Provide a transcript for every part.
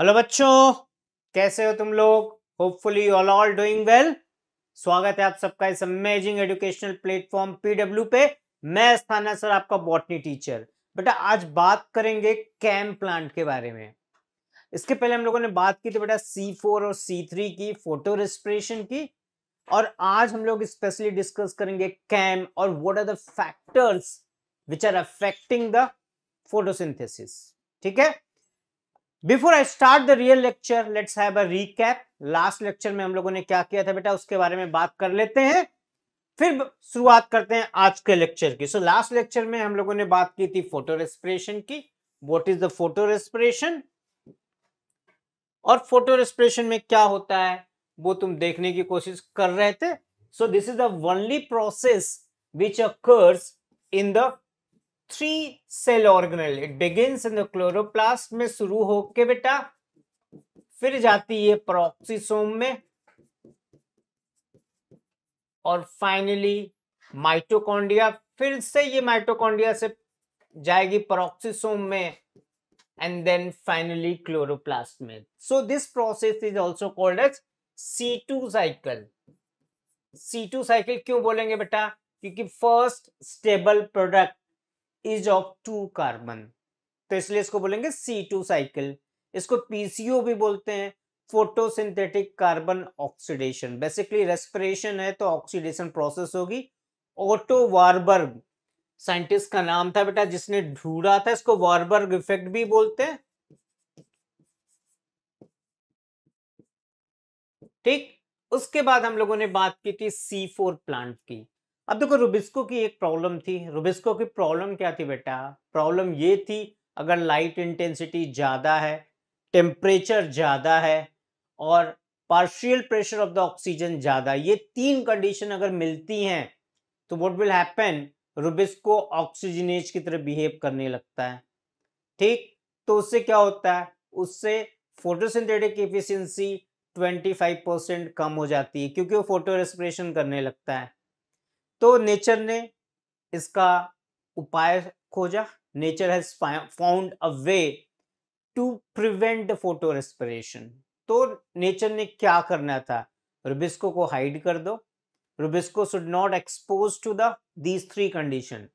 Hello बच्चों कैसे हो तुम लोग hopefully all all doing well स्वागत है आप सबका इस अमेजिंग एजुकेशनल प्लेटफॉर्म पीडब्ल्यू पे मैं स्थाना सर आपका बॉटनी टीचर बेटा आज बात करेंगे कैम प्लांट के बारे में इसके पहले हम लोगों ने बात की थी बेटा सी फोर और सी थ्री की फोटो रेस्परेशन की और आज हम लोग स्पेशली डिस्कस करेंगे कैम और what are the factors which are affecting the photosynthesis ठीक है before I start the real lecture let's have a recap last lecture में हम लोगों ने क्या किया था बेटा उसके बारे में बात कर लेते हैं फिर शुरुआत करते हैं आज के लेक्चर की सो लास्ट लेक्चर में हम लोगों ने बात की थी फोटो रेस्पिरेशन की what is the photorespiration और फोटो रेस्पिरेशन में क्या होता है वो तुम देखने की कोशिश कर रहे थे so this is the only process which occurs in the three cell organelle it begin in the chloroplast में शुरू होके बेटा फिर जाती है प्रोक्सीसोम में और फाइनली माइटोकॉन्डिया फिर से ये माइटोकॉन्डिया से जाएगी प्रोक्सीसोम में एंड देन फाइनली क्लोरोप्लास्ट में so this process is also called as C two cycle C two cycle क्यों बोलेंगे बेटा क्योंकि first stable product is of two carbon तो इसलिए इसको बोलेंगे सी टू साइकिल इसको पीसीओ भी बोलते हैं photosynthetic carbon oxidation basically respiration है तो ऑक्सीडेशन प्रोसेस होगी ऑटो वार्बर्ग साइंटिस्ट का नाम था बेटा जिसने ढूंढा था इसको वार्बर्ग इफेक्ट भी बोलते हैं ठीक उसके बाद हम लोगों ने बात की थी सी फोर प्लांट की अब देखो रुबिस्को की एक प्रॉब्लम थी रुबिस्को की प्रॉब्लम क्या थी बेटा प्रॉब्लम ये थी अगर लाइट इंटेंसिटी ज़्यादा है टेम्परेचर ज़्यादा है और partial pressure of the oxygen ज़्यादा ये तीन कंडीशन अगर मिलती हैं तो what will happen RuBisCO oxygenase की तरह बिहेव करने लगता है ठीक तो उससे क्या होता है उससे फोटोसिंथेटिक एफिशिएंसी 25 परसेंट कम हो जाती है क्योंकि वो फोटो रेस्परेशन करने लगता है तो नेचर ने इसका उपाय खोजा nature has found a way to prevent photorespiration तो नेचर ने क्या करना था रुबिस्को को हाइड कर दो RuBisCO should not expose to the these three condition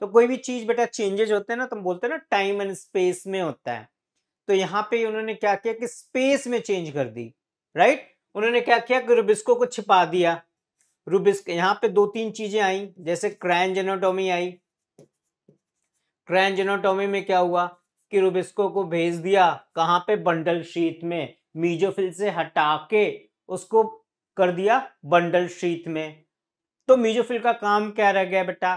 तो कोई भी चीज बेटा चेंजेज होते हैं ना तुम तो बोलते हैं ना टाइम एंड स्पेस में होता है तो यहाँ पे उन्होंने क्या किया कि स्पेस में चेंज कर दी राइट उन्होंने क्या किया कि रुबिस्को को छिपा दिया रूबिस्क यहां पे दो तीन चीजें आई जैसे क्रैन जेनोटोमी आई क्रैन जेनोटोमी में क्या हुआ कि रूबिस्को को भेज दिया कहां पे बंडल शीत में मीजोफिल से हटा के उसको कर दिया बंडल शीत में तो मीजोफिल का काम क्या रह गया बेटा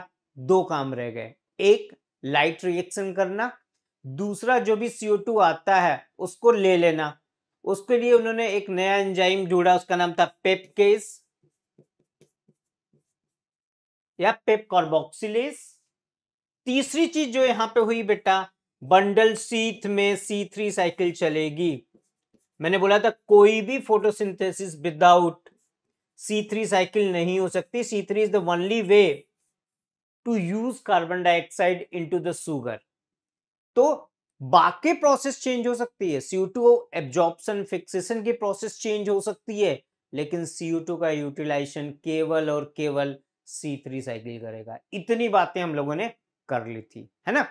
दो काम रह गए एक लाइट रिएक्शन करना दूसरा जो भी CO2 आता है उसको ले लेना उसके लिए उन्होंने एक नया एंजाइम जोड़ा उसका नाम था पेपकेस या पेप कार्बोक्सिलेस तीसरी चीज जो यहां पे हुई बेटा बंडल सीथ में सी थ्री साइकिल चलेगी मैंने बोला था कोई भी photosynthesis without C three cycle नहीं हो सकती C three is the only way to use carbon dioxide to the sugar तो बाकी प्रोसेस चेंज हो सकती है सीओ टू एब्जॉर्बन फिक्सेशन की प्रोसेस चेंज हो सकती है लेकिन सीओ टू का यूटिलाइजेशन केवल और केवल सी थ्री साइकिल करेगा इतनी बातें हम लोगों ने कर ली थी है ना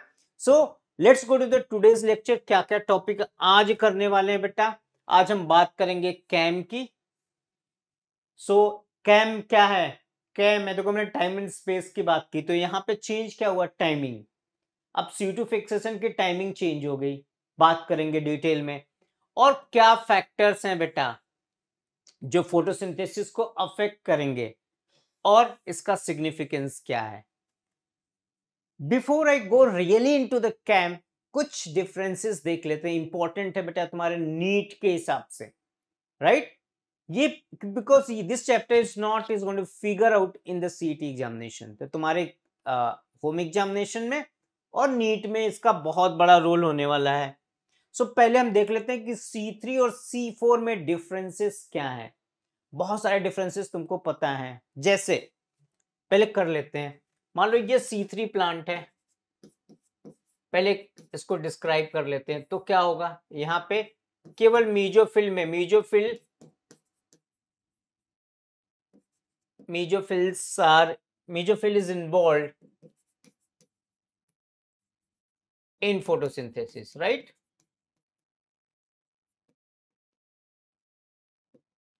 so let's go to the today's lecture क्या क्या टॉपिक आज करने वाले हैं बेटा आज हम बात करेंगे कैम की सो so, कैम क्या है कैम है देखो मैंने टाइम एंड स्पेस की बात की तो यहाँ पे चेंज क्या हुआ टाइमिंग अब सी टू फिक्सेशन की टाइमिंग चेंज हो गई बात करेंगे डिटेल में और क्या फैक्टर्स हैं बेटा जो फोटोसिंथेसिस को अफेक्ट करेंगे और इसका सिग्निफिकेंस क्या है before I go really into the कैम्प कुछ डिफरेंसेस देख लेते हैं इंपॉर्टेंट है बेटा तुम्हारे नीट के हिसाब से राइट ये because this chapter is not is going to figure out in the CT examination तो तुम्हारे होम एग्जामिनेशन में और नीट में इसका बहुत बड़ा रोल होने वाला है सो so, पहले हम देख लेते हैं कि C3 और C4 में डिफरेंसेस क्या है बहुत सारे डिफरेंसेस तुमको पता है जैसे पहले कर लेते हैं मान लो ये सी थ्री प्लांट है पहले इसको डिस्क्राइब कर लेते हैं तो क्या होगा यहां पे केवल मीजोफिल में mesophyll mesophylls are mesophyll is involve in photosynthesis right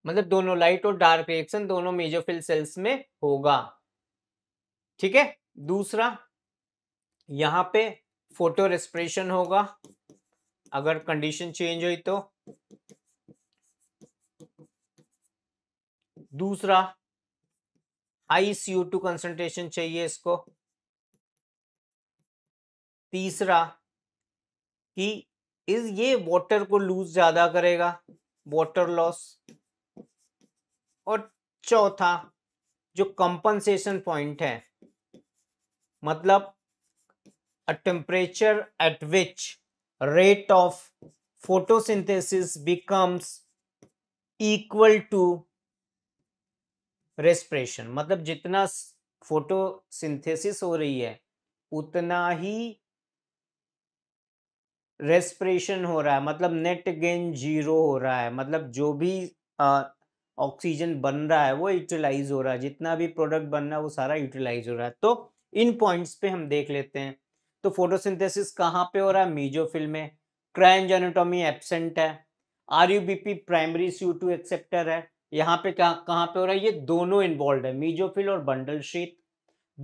मतलब दोनों लाइट और डार्क रिएक्शन दोनों मेजोफिल सेल्स में होगा ठीक है दूसरा यहां पे फोटो रेस्परेशन होगा अगर कंडीशन चेंज हुई तो दूसरा हाई सीओ टू कंसेंट्रेशन चाहिए इसको तीसरा कि इस ये वाटर को लूज ज्यादा करेगा वाटर लॉस और चौथा जो कंपनसेशन पॉइंट है मतलब a temperature at which rate of photosynthesis becomes equal to respiration मतलब जितना फोटोसिंथेसिस हो रही है उतना ही रेस्परेशन हो रहा है मतलब नेट गेन जीरो हो रहा है मतलब जो भी ऑक्सीजन बन रहा है वो यूटिलाइज हो रहा है जितना भी प्रोडक्ट बन रहा है वो सारा यूटिलाइज हो रहा है तो इन पॉइंट्स पे हम देख लेते हैं तो फोटोसिंथेसिस कहाँ पे हो रहा है मीजोफिल में क्रैन जेनेटोमी एबसेंट है R U B P primary C two acceptor है यहाँ पे कहाँ कहाँ पे हो रहा है ये दोनों इन्वॉल्व है मीजोफिल और बंडल शीत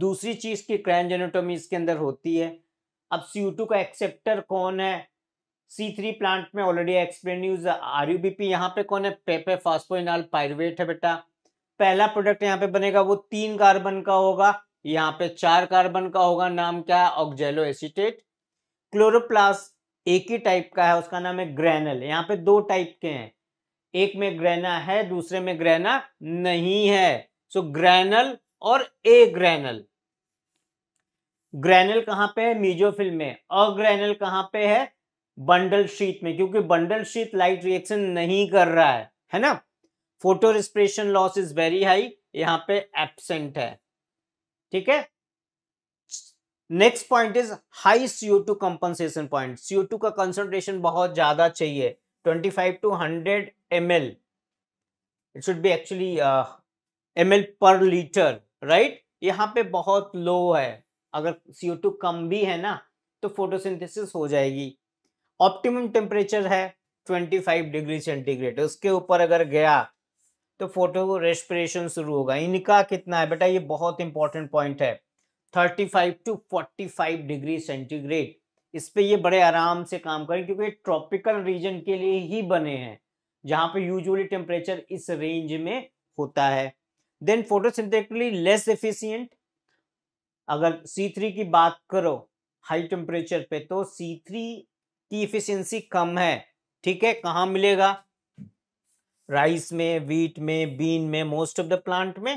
दूसरी चीज की क्रैन जेनेटोमी इसके अंदर होती है अब सी का एक्सेप्टर कौन है सी थ्री प्लांट में already explain use R U B P यहाँ पे कौन है पेपे फास्फोइनाल पायरवेट है बेटा पहला प्रोडक्ट यहाँ पे बनेगा वो तीन कार्बन का होगा यहाँ पे चार कार्बन का होगा नाम क्या है ऑक्जेलो एसिटेट क्लोरोप्लास एक ही टाइप का है उसका नाम है ग्रेनल यहाँ पे दो टाइप के हैं एक में ग्रेना है दूसरे में ग्रेना नहीं है सो so, ग्रेनल और ए ग्रेनल ग्रेनल कहाँ पे है मीजोफिल में अग्रैनल कहां कहाँ पे है बंडल शीट में क्योंकि बंडल शीट लाइट रिएक्शन नहीं कर रहा है है ना photorespiration loss is very high यहाँ पे एबसेंट है ठीक है next point is high CO two compensation point CO two का कंसंट्रेशन बहुत ज्यादा चाहिए 25 to 100 M L it should be actually M L per litre right यहां पे बहुत लो है अगर सीओ टू कम भी है ना तो फोटोसिंथेसिस हो जाएगी ऑप्टिमम टेम्परेचर है 25 डिग्री सेंटीग्रेड उसके ऊपर अगर गया तो फोटो रेस्पिरेशन शुरू होगा इनका कितना है बेटा ये बहुत इंपॉर्टेंट पॉइंट है 35 टू 45 डिग्री सेंटीग्रेड इस पे ये बड़े आराम से काम करें क्योंकि ट्रॉपिकल रीजन के लिए ही बने हैं जहां पे यूजुअली टेम्परेचर इस रेंज में होता है देन फोटोसिंथेटिकली लेस एफिशियंट अगर C3 की बात करो हाई टेम्परेचर पे तो C3 की इफिशियंसी कम है ठीक है कहां मिलेगा राइस में वीट में बीन में मोस्ट ऑफ द प्लांट में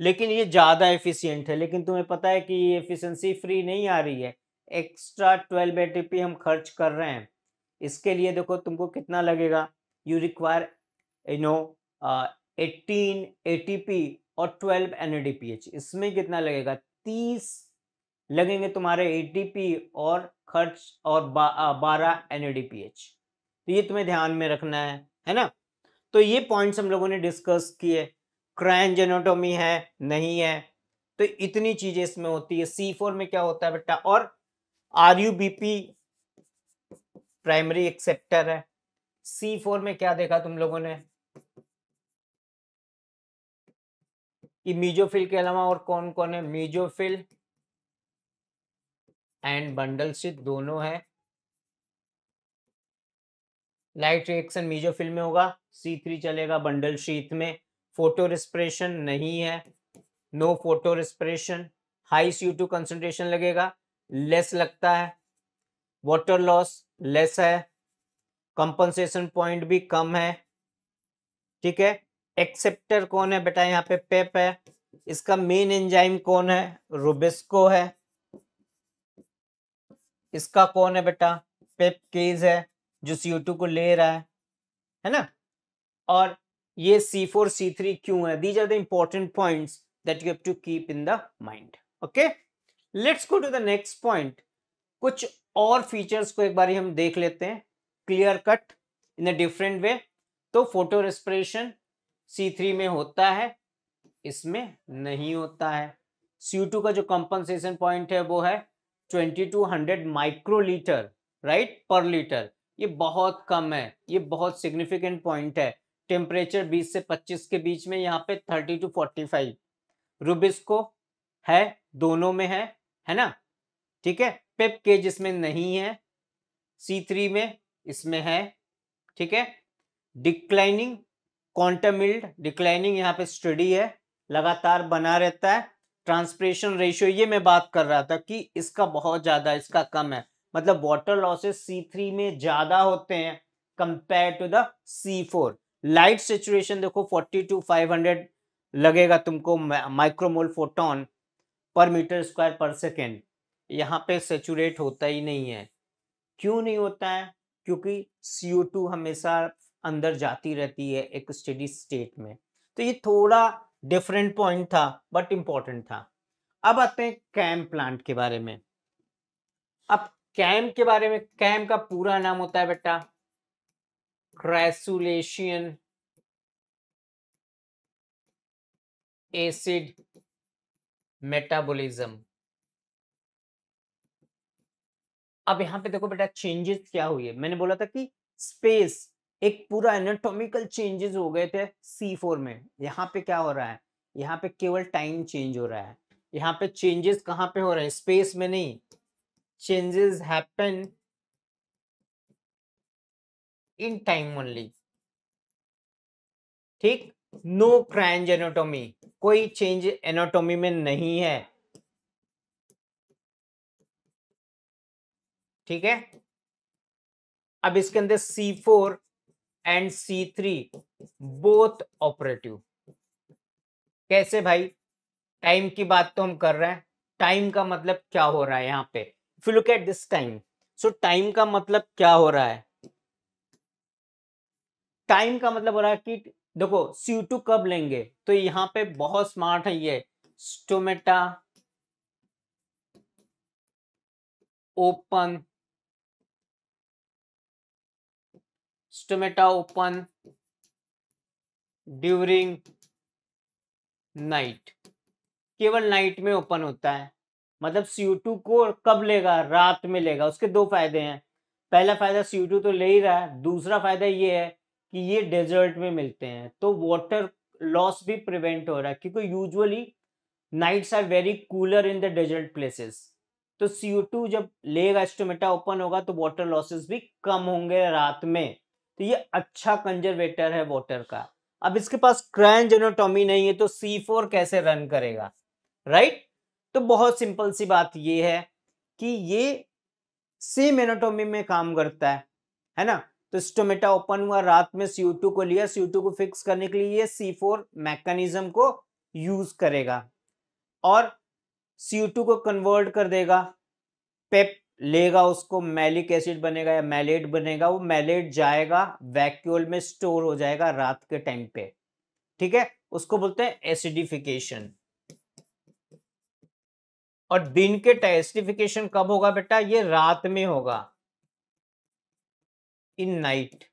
लेकिन ये ज़्यादा एफिशिएंट है लेकिन तुम्हें पता है कि ये एफिशिएंसी फ्री नहीं आ रही है एक्स्ट्रा ट्वेल्व ए हम खर्च कर रहे हैं इसके लिए देखो तुमको कितना लगेगा you require you know eighteen A और ट्वेल्व एन इसमें कितना लगेगा तीस लगेंगे तुम्हारे ए और खर्च और बारह एन तो ये तुम्हें ध्यान में रखना है है ना तो ये पॉइंट्स हम लोगों ने डिस्कस किए क्रैन जेनोटोमी है नहीं है तो इतनी चीजें इसमें होती है सी फोर में क्या होता है बेटा और R U B P primary acceptor है सी फोर में क्या देखा तुम लोगों ने मीजोफिल के अलावा और कौन कौन है मीजोफिल एंड बंडल स्टिच दोनों है लाइट रिएक्शन मीजो फिल्म में होगा सी थ्री चलेगा बंडल शीत में फोटो रिस्परेशन नहीं है no photo respiration high C two concentration लगेगा लेस लगता है वाटर लॉस लेस है कंपनसेशन पॉइंट भी कम है ठीक है एक्सेप्टर कौन है बेटा यहाँ पे पेप है इसका मेन एंजाइम कौन है रुबिस्को है इसका कौन है बेटा पेप केज है जो टू को ले रहा है है ना और ये सी थ्री क्यों है these are the important point that you have to keep in the mind okay let's go to the next point कुछ और फीचर्स को एक बार हम देख लेते हैं clear cut in a different way तो फोटो रेस्परेशन थ्री में होता है इसमें नहीं होता है सी टू का जो कंपनसेशन पॉइंट है वो है 2200 माइक्रोलीटर राइट पर लीटर ये बहुत कम है ये बहुत सिग्निफिकेंट पॉइंट है टेम्परेचर 20 से 25 के बीच में यहाँ पे 30 टू 45 रुबिस्को है दोनों में है है ना ठीक है पेप के जिसमें नहीं है सी थ्री में इसमें है ठीक है डिक्लाइनिंग क्वांटम डिक्लाइनिंग यहाँ पे स्टडी है लगातार बना रहता है ट्रांसप्रेशन रेशियो ये मैं बात कर रहा था कि इसका बहुत ज़्यादा इसका कम है मतलब वाटर लॉसेस सी थ्री में ज़्यादा होते हैं compare to the C four light situation देखो फोर्टी टू फाइव हंड्रेड लगेगा तुमको micromole photon per metre square per second यहाँ पे सेचुरेट होता ही नहीं है क्यों नहीं होता है क्योंकि CO2 हमेशा अंदर जाती रहती है एक स्टडी स्टेट में तो ये थोड़ा डिफरेंट पॉइंट था बट इंपॉर्टेंट था अब आते हैं कैम प्लांट के बारे में अब कैम के बारे में कैम का पूरा नाम होता है बेटा क्रैसुलेशियन एसिड मेटाबॉलिज्म अब यहां पे देखो बेटा चेंजेस क्या हुई है मैंने बोला था कि स्पेस एक पूरा एनाटोमिकल चेंजेस हो गए थे सी फोर में यहाँ पे क्या हो रहा है यहाँ पे केवल टाइम चेंज हो रहा है यहाँ पे चेंजेस कहाँ पे हो रहे हैं स्पेस में नहीं changes happen in time only ठीक नो क्रैंज एनाटोमी कोई चेंज एनाटोमी में नहीं है ठीक है अब इसके अंदर C4 and C3 both operative कैसे भाई टाइम की बात तो हम कर रहे हैं टाइम का मतलब क्या हो रहा है यहां पे फिर look at this time so time का मतलब क्या हो रहा है टाइम का मतलब हो रहा है कि देखो C2 कब लेंगे तो यहां पे बहुत स्मार्ट है ये stomata open stomata open during night केवल नाइट में ओपन होता है मतलब CO2 को कब लेगा रात में लेगा उसके दो फायदे हैं पहला फायदा CO2 तो ले ही रहा है दूसरा फायदा ये है कि ये डेजर्ट में मिलते हैं तो वाटर लॉस भी प्रिवेंट हो रहा है क्योंकि usually nights are very cooler in the desert places तो CO2 जब लेगा एस्टोमेटा ओपन होगा तो वाटर लॉसेस भी कम होंगे रात में तो ये अच्छा कंजर्वेटर है वॉटर का अब इसके पास क्रैन जेनोटॉमी नहीं है तो सी फोर कैसे रन करेगा राइट तो बहुत सिंपल सी बात ये है कि ये सेम एनाटॉमी में काम करता है है ना तो स्टोमेटा ओपन हुआ रात में सीओ टू को लिया सी टू को फिक्स करने के लिए ये सी फोर मैकेनिज्म को यूज करेगा और सीओ टू को कन्वर्ट कर देगा पेप लेगा उसको मैलिक एसिड बनेगा या मैलेट बनेगा वो मैलेट जाएगा वैक्यूल में स्टोर हो जाएगा रात के टाइम पे ठीक है उसको बोलते हैं एसिडिफिकेशन और दिन के टेस्टिफिकेशन कब होगा बेटा ये रात में होगा इन नाइट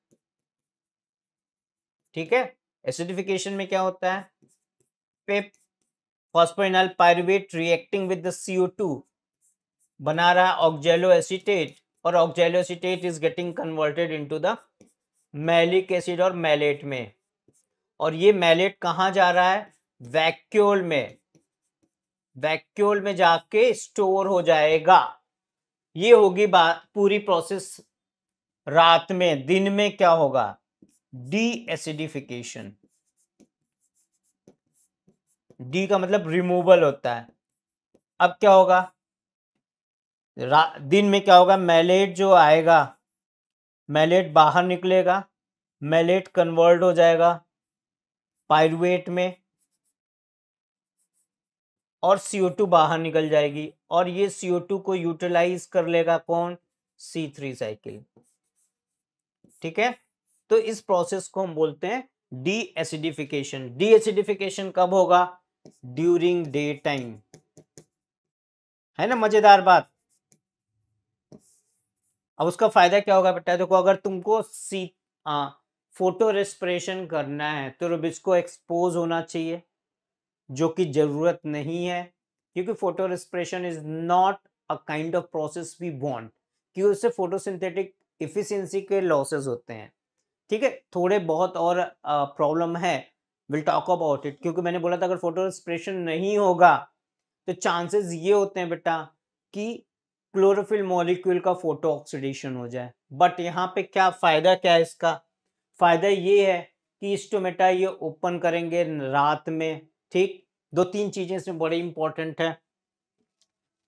ठीक है एसिडिफिकेशन में क्या होता है पे phosphoenolpyruvate reacting with the CO two बना रहा है ऑक्जेलो एसिटेट और oxaloacetate is getting converted into the malic acid और मैलेट में और ये मैलेट कहाँ जा रहा है वैक्यूल में वैक्यूल में जाके स्टोर हो जाएगा ये होगी बात पूरी प्रोसेस रात में दिन में क्या होगा डी एसिडिफिकेशन डी का मतलब रिमूवल होता है अब क्या होगा दिन में क्या होगा मैलेट जो आएगा मैलेट बाहर निकलेगा मैलेट कन्वर्ट हो जाएगा पायरुएट में और सीओ टू बाहर निकल जाएगी और ये सीओ टू को यूटिलाइज कर लेगा कौन सी थ्री साइकिल ठीक है तो इस प्रोसेस को हम बोलते हैं डी एसिडिफिकेशन डी एसिडिफिकेशन कब होगा ड्यूरिंग डे टाइम है ना मजेदार बात अब उसका फायदा क्या होगा बेटा देखो अगर तुमको सी फोटो रेस्परेशन करना है तो रुबिस्को एक्सपोज होना चाहिए जो कि जरूरत नहीं है क्योंकि photo respiration is not a kind of process we want क्योंकि उससे फोटो सिंथेटिक इफिशेंसी के लॉसेस होते हैं ठीक है थोड़े बहुत और प्रॉब्लम है विल टॉक अबाउट इट क्योंकि मैंने बोला था अगर फोटो रेस्परेशन नहीं होगा तो चांसेस ये होते हैं बेटा कि क्लोरोफिल मॉलिक्यूल का फोटो ऑक्सीडेशन हो जाए बट यहाँ पे क्या फ़ायदा क्या है इसका फ़ायदा ये है कि स्टोमेटा ये ओपन करेंगे रात में ठीक दो तीन चीज़ें इसमें बड़ी इंपॉर्टेंट है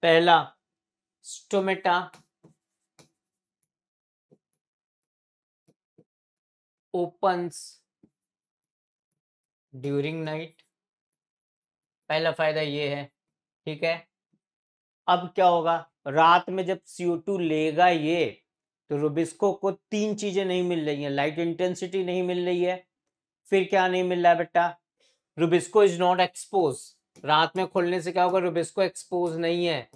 पहला स्टोमेटा ओपन्स ड्यूरिंग नाइट पहला फ़ायदा ये है ठीक है अब क्या होगा रात में जब CO2 लेगा ये तो रुबिस्को को तीन चीजें नहीं मिल रही हैं लाइट इंटेंसिटी नहीं मिल रही है फिर क्या नहीं मिल रहा है बेटा रुबिस्को इज नॉट एक्सपोज रात में खोलने से क्या होगा रुबिस्को एक्सपोज नहीं है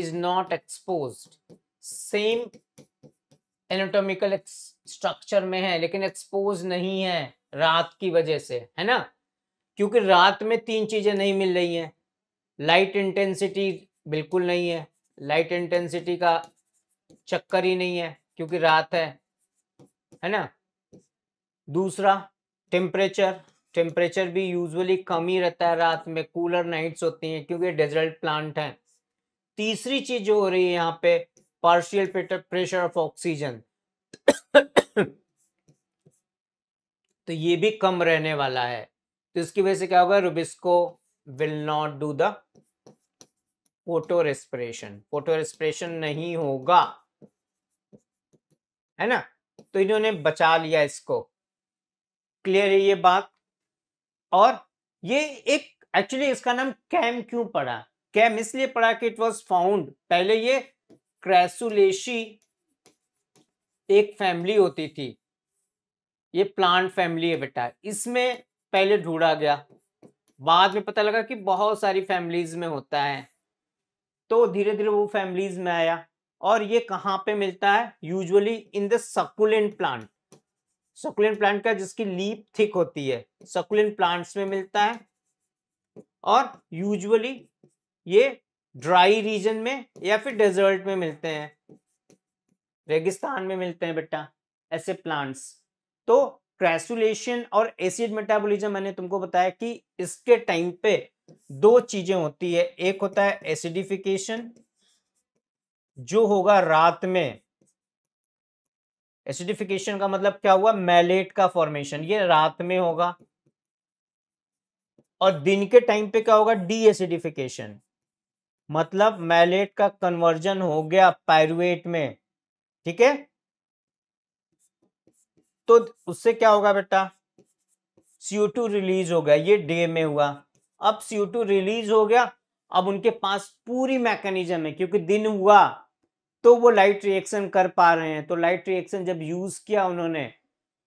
is not expose same anatomical structure में है लेकिन एक्सपोज नहीं है रात की वजह से है ना क्योंकि रात में तीन चीजें नहीं मिल रही हैं लाइट इंटेंसिटी बिल्कुल नहीं है लाइट इंटेंसिटी का चक्कर ही नहीं है क्योंकि रात है है ना दूसरा टेम्परेचर टेम्परेचर भी यूजुअली कम ही रहता है रात में कूलर नाइट्स होती हैं क्योंकि डेजर्ट प्लांट है तीसरी चीज जो हो रही है यहाँ पे पार्शियल प्रेशर ऑफ ऑक्सीजन तो ये भी कम रहने वाला है तो इसकी वजह से क्या होगा rubisco will not do the photo respiration photo respiration नहीं होगा है ना तो इन्होंने बचा लिया इसको क्लियर है ये बात और ये एक एक्चुअली इसका नाम कैम क्यों पड़ा कैम इसलिए पड़ा कि इट वाज फाउंड पहले ये क्रैसुलेशी एक फैमिली होती थी ये प्लांट फैमिली है बेटा इसमें पहले ढूंढा गया बाद में पता लगा कि बहुत सारी फैमिलीज में होता है तो धीरे धीरे वो फैमिलीज में आया और ये कहाँ पे मिलता है usually in the succulent plant succulent plant का जिसकी लीप थिक होती है सकुलेंट प्लांट्स में मिलता है और यूजुअली ये ड्राई रीजन में या फिर डेजर्ट में मिलते हैं रेगिस्तान में मिलते हैं बेटा ऐसे प्लांट्स तो क्रेसुलेशन और एसिड मेटाबोलिज्म मैंने तुमको बताया कि इसके टाइम पे दो चीजें होती है एक होता है एसिडिफिकेशन जो होगा रात में एसिडिफिकेशन का मतलब क्या हुआ मैलेट का फॉर्मेशन ये रात में होगा और दिन के टाइम पे क्या होगा डी एसिडिफिकेशन मतलब मैलेट का कन्वर्जन हो गया पायरुएट में ठीक है तो उससे क्या होगा बेटा सीओ टू रिलीज हो गया ये डे में हुआ अब CO2 रिलीज हो गया अब उनके पास पूरी मैकेनिज्म है क्योंकि दिन हुआ तो वो लाइट रिएक्शन कर पा रहे हैं तो लाइट रिएक्शन जब यूज किया उन्होंने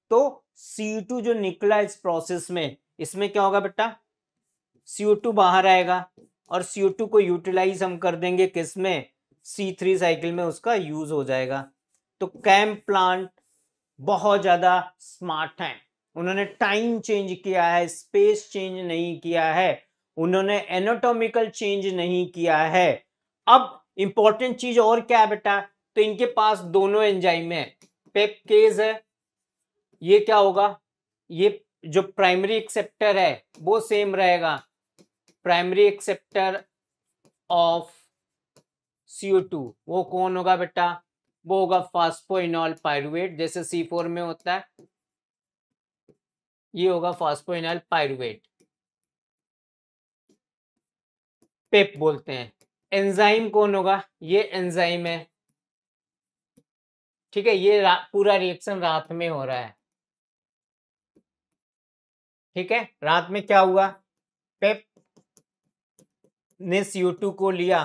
तो CO2 जो निकला इस प्रोसेस में इसमें क्या होगा बेटा CO2 बाहर आएगा और CO2 को यूटिलाइज हम कर देंगे किस में थ्री साइकिल में उसका यूज हो जाएगा तो कैम्प प्लांट बहुत ज़्यादा स्मार्ट है उन्होंने टाइम चेंज किया है स्पेस चेंज नहीं किया है उन्होंने एनाटॉमिकल चेंज नहीं किया है अब इंपॉर्टेंट चीज और क्या है बेटा तो इनके पास दोनों एंजाइम है पेपकेज है ये क्या होगा ये जो प्राइमरी एक्सेप्टर है वो सेम रहेगा primary acceptor of CO two वो कौन होगा बेटा वो होगा फास्फोइनॉल पायरुवेट जैसे सी फोर में होता है ये होगा फास्फोइनॉल पायरुवेट पेप बोलते हैं एंजाइम कौन होगा ये एंजाइम है ठीक है ये पूरा रिएक्शन रात में हो रहा है ठीक है रात में क्या हुआ पेप ने CO2 को लिया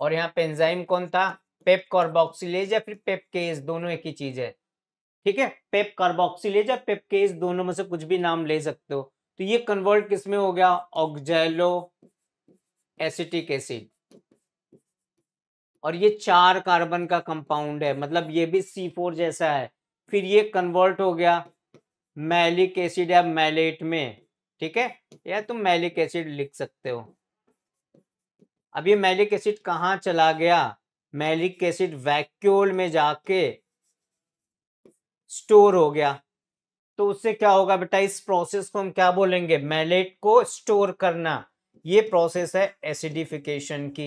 और यहाँ पे एंजाइम कौन था पेप कार्बोक्सिलेज या फिर पेप केस दोनों एक ही चीज है ठीक है पेप कार्बोक्सिलेज या पेप केस दोनों में से कुछ भी नाम ले सकते हो तो ये कन्वर्ट किस में हो गया ऑक्जेलो एसिटिक एसिड और ये चार कार्बन का कंपाउंड है मतलब ये भी सी फोर जैसा है फिर ये कन्वर्ट हो गया मैलिक एसिड या मैलेट में ठीक है या तुम मैलिक एसिड लिख सकते हो अब ये मैलिक एसिड कहाँ चला गया मैलिक एसिड वैक्यूल में जाके स्टोर हो गया तो उससे क्या होगा बेटा इस प्रोसेस को हम क्या बोलेंगे मैलेट को स्टोर करना ये प्रोसेस है एसिडिफिकेशन की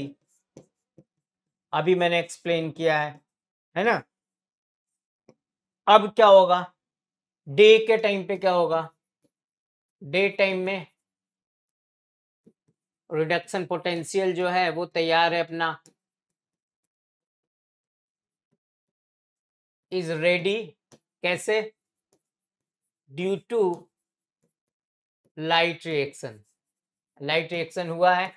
अभी मैंने एक्सप्लेन किया है है ना अब क्या होगा डे के टाइम पे क्या होगा डे टाइम में रिडक्शन पोटेंशियल जो है वो तैयार है अपना इज रेडी कैसे due to light reaction light reaction हुआ है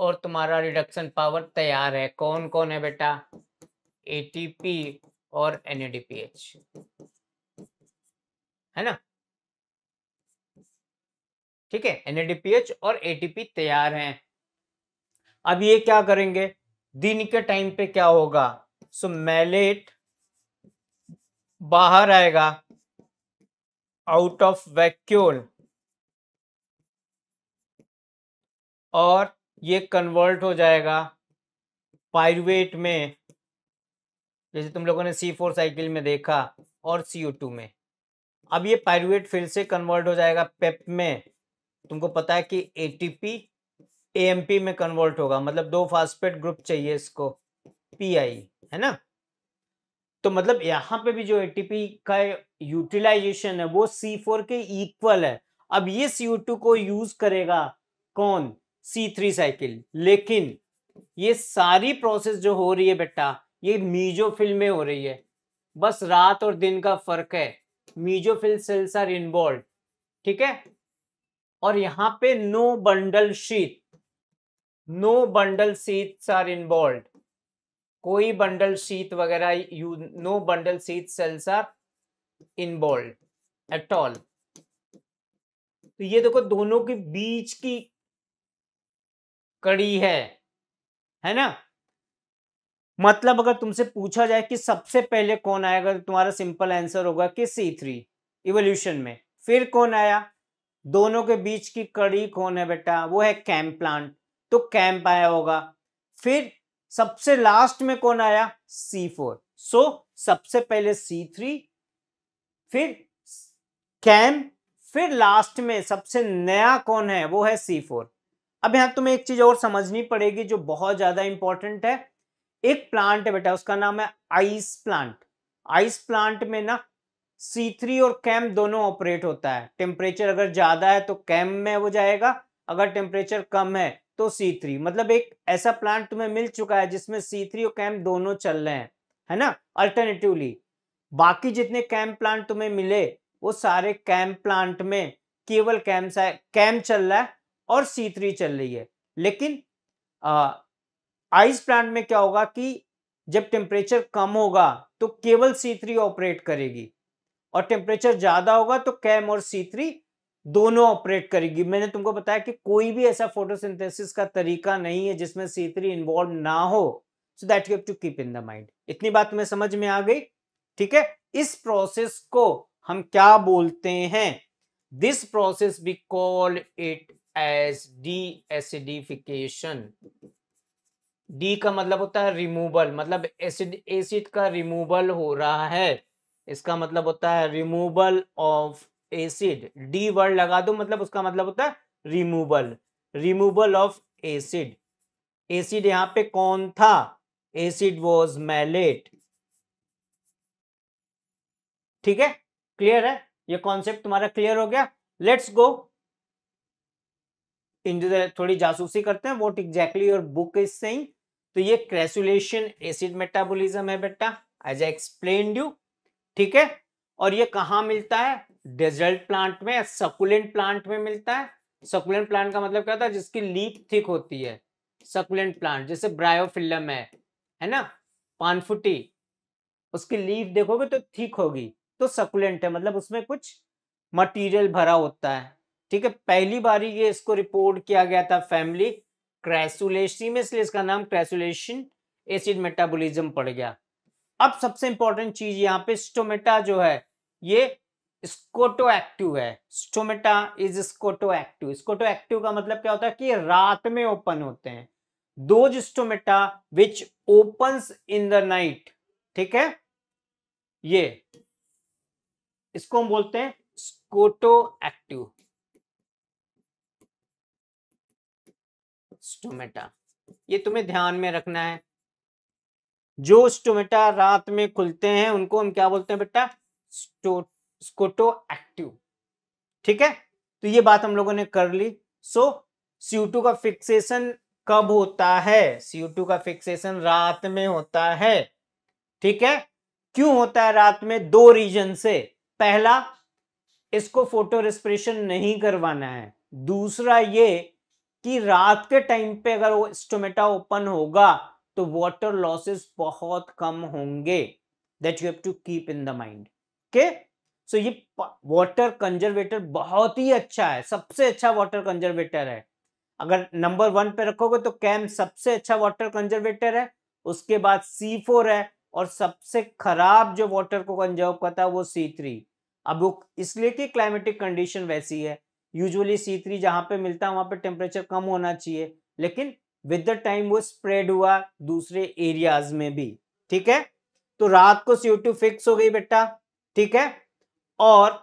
और तुम्हारा रिडक्शन पावर तैयार है कौन कौन है बेटा एटीपी और एनएडीपीएच है ना ठीक है एनएडीपीएच और एटीपी तैयार हैं अब ये क्या करेंगे दिन के टाइम पे क्या होगा सो मैलेट बाहर आएगा आउट ऑफ वैक्यूल और ये कन्वर्ट हो जाएगा पायरुवेट में जैसे तुम लोगों ने सी फोर साइकिल में देखा और सी टू में अब ये पायरुवेट फिर से कन्वर्ट हो जाएगा पेप में तुमको पता है कि A T P M P में कन्वर्ट होगा मतलब दो फास्फेट ग्रुप चाहिए इसको पी आई है ना तो मतलब यहाँ पे भी जो ए टी पी का यूटिलाइजेशन है वो सी फोर के इक्वल है अब ये सी ओ टू को यूज करेगा कौन सी थ्री साइकिल लेकिन ये सारी प्रोसेस जो हो रही है बेटा ये मीजोफिल में हो रही है बस रात और दिन का फर्क है मीजोफिल सेल्स आर इन्वॉल्व ठीक है और यहां पे no bundle sheath no bundle sheaths are involve कोई बंडल शीत वगैरह you know bundle sheath cells are involve at all तो ये देखो दोनों के बीच की कड़ी है है ना मतलब अगर तुमसे पूछा जाए कि सबसे पहले कौन आएगा तो तुम्हारा सिंपल आंसर होगा कि सी थ्री इवोल्यूशन में फिर कौन आया दोनों के बीच की कड़ी कौन है बेटा वो है कैम्प प्लांट तो कैम्प आया होगा फिर सबसे लास्ट में कौन आया सी फोर सो सबसे पहले सी थ्री फिर कैम फिर लास्ट में सबसे नया कौन है वो है सी फोर अब यहाँ तुम्हें एक चीज और समझनी पड़ेगी जो बहुत ज्यादा इंपॉर्टेंट है एक प्लांट है बेटा उसका नाम है आइस प्लांट आइस प्लांट में ना सी और कैम दोनों ऑपरेट होता है टेम्परेचर अगर ज्यादा है तो कैम में हो जाएगा अगर टेम्परेचर कम है तो सी मतलब एक ऐसा प्लांट तुम्हें मिल चुका है जिसमें सी और कैम दोनों चल रहे हैं है ना अल्टरनेटिवली बाकी जितने कैम प्लांट तुम्हें मिले वो सारे कैम प्लांट में केवल कैम कैम चल रहा है और C3 चल रही है लेकिन आइस प्लांट में क्या होगा कि जब टेम्परेचर कम होगा तो केवल C3 ऑपरेट करेगी और टेम्परेचर ज़्यादा होगा तो कैम और C3 दोनों ऑपरेट करेगी मैंने तुमको बताया कि कोई भी ऐसा फोटोसिंथेसिस का तरीका नहीं है जिसमें C3 थ्री इन्वॉल्व ना हो so that you to keep in the mind इतनी बात तुम्हें समझ में आ गई ठीक है इस प्रोसेस को हम क्या बोलते हैं this process we call it as deacidification de का मतलब होता है रिमूवल मतलब एसिड एसिड का रिमूवल हो रहा है इसका मतलब होता है removal of acid de word लगा दो मतलब उसका मतलब होता है removal removal of acid acid यहां पे कौन था एसिड वॉज मैलेट ठीक है क्लियर है ये कॉन्सेप्ट तुम्हारा क्लियर हो गया लेट्स गो इनसे थोड़ी जासूसी करते हैं what exactly your book is saying तो ये क्रेसुलेशन एसिड मेटाबोलिज्म है बेटा एज एक्सप्लेन यू ठीक है और ये कहा मिलता है डेजर्ट प्लांट में सकुलेंट प्लांट में मिलता है सकुलेंट प्लांट का मतलब क्या होता है जिसकी लीप थिक होती है सकुलेंट प्लांट जैसे ब्रायोफिल्म है है ना पानफुटी उसकी लीप देखोगे तो थिक होगी तो सकुलेंट है मतलब उसमें कुछ मटेरियल भरा होता है ठीक है पहली बार ये इसको रिपोर्ट किया गया था फैमिली क्रेसुलेसी में इसलिए इसका नाम क्रेसुलेशन एसिड मेटाबोलिज्म पड़ गया अब सबसे इंपॉर्टेंट चीज यहाँ पे स्टोमेटा जो है ये स्कोटो एक्टिव है stomata is scotoactive scotoactive का मतलब क्या होता है कि रात में ओपन होते हैं those stomata which open in the night ठीक है ये इसको हम बोलते हैं स्कोटो एक्टिव स्टोमेटा ये तुम्हें ध्यान में रखना है जो स्टोमेटा रात में खुलते हैं उनको हम क्या बोलते हैं बेटा स्कोटो एक्टिव ठीक है तो ये बात हम लोगों ने कर ली सो टू का फिक्सेशन कब होता है टू का फिक्सेशन रात में होता है ठीक है क्यों होता है रात में दो रीजन से पहला इसको फोटो रेस्परेशन नहीं करवाना है दूसरा ये कि रात के टाइम पे अगर वो स्टोमेटा ओपन होगा तो वाटर लॉसेस बहुत कम होंगे that you have to keep in the mind okay so ये वाटर कंजर्वेटर बहुत ही अच्छा है सबसे अच्छा वाटर कंजर्वेटर है अगर नंबर वन पे रखोगे तो कैम सबसे अच्छा वाटर कंजर्वेटर है उसके बाद सी फोर है और सबसे खराब जो वाटर को कंजर्व करता है वो सी थ्री अब वो इसलिए कि क्लाइमेटिक कंडीशन वैसी है यूजुअली सी थ्री जहां पर मिलता है वहां पर टेम्परेचर कम होना चाहिए लेकिन विद द टाइम वो स्प्रेड हुआ दूसरे एरियाज में भी ठीक है तो रात को सीओ टू फिक्स हो गई बेटा ठीक है और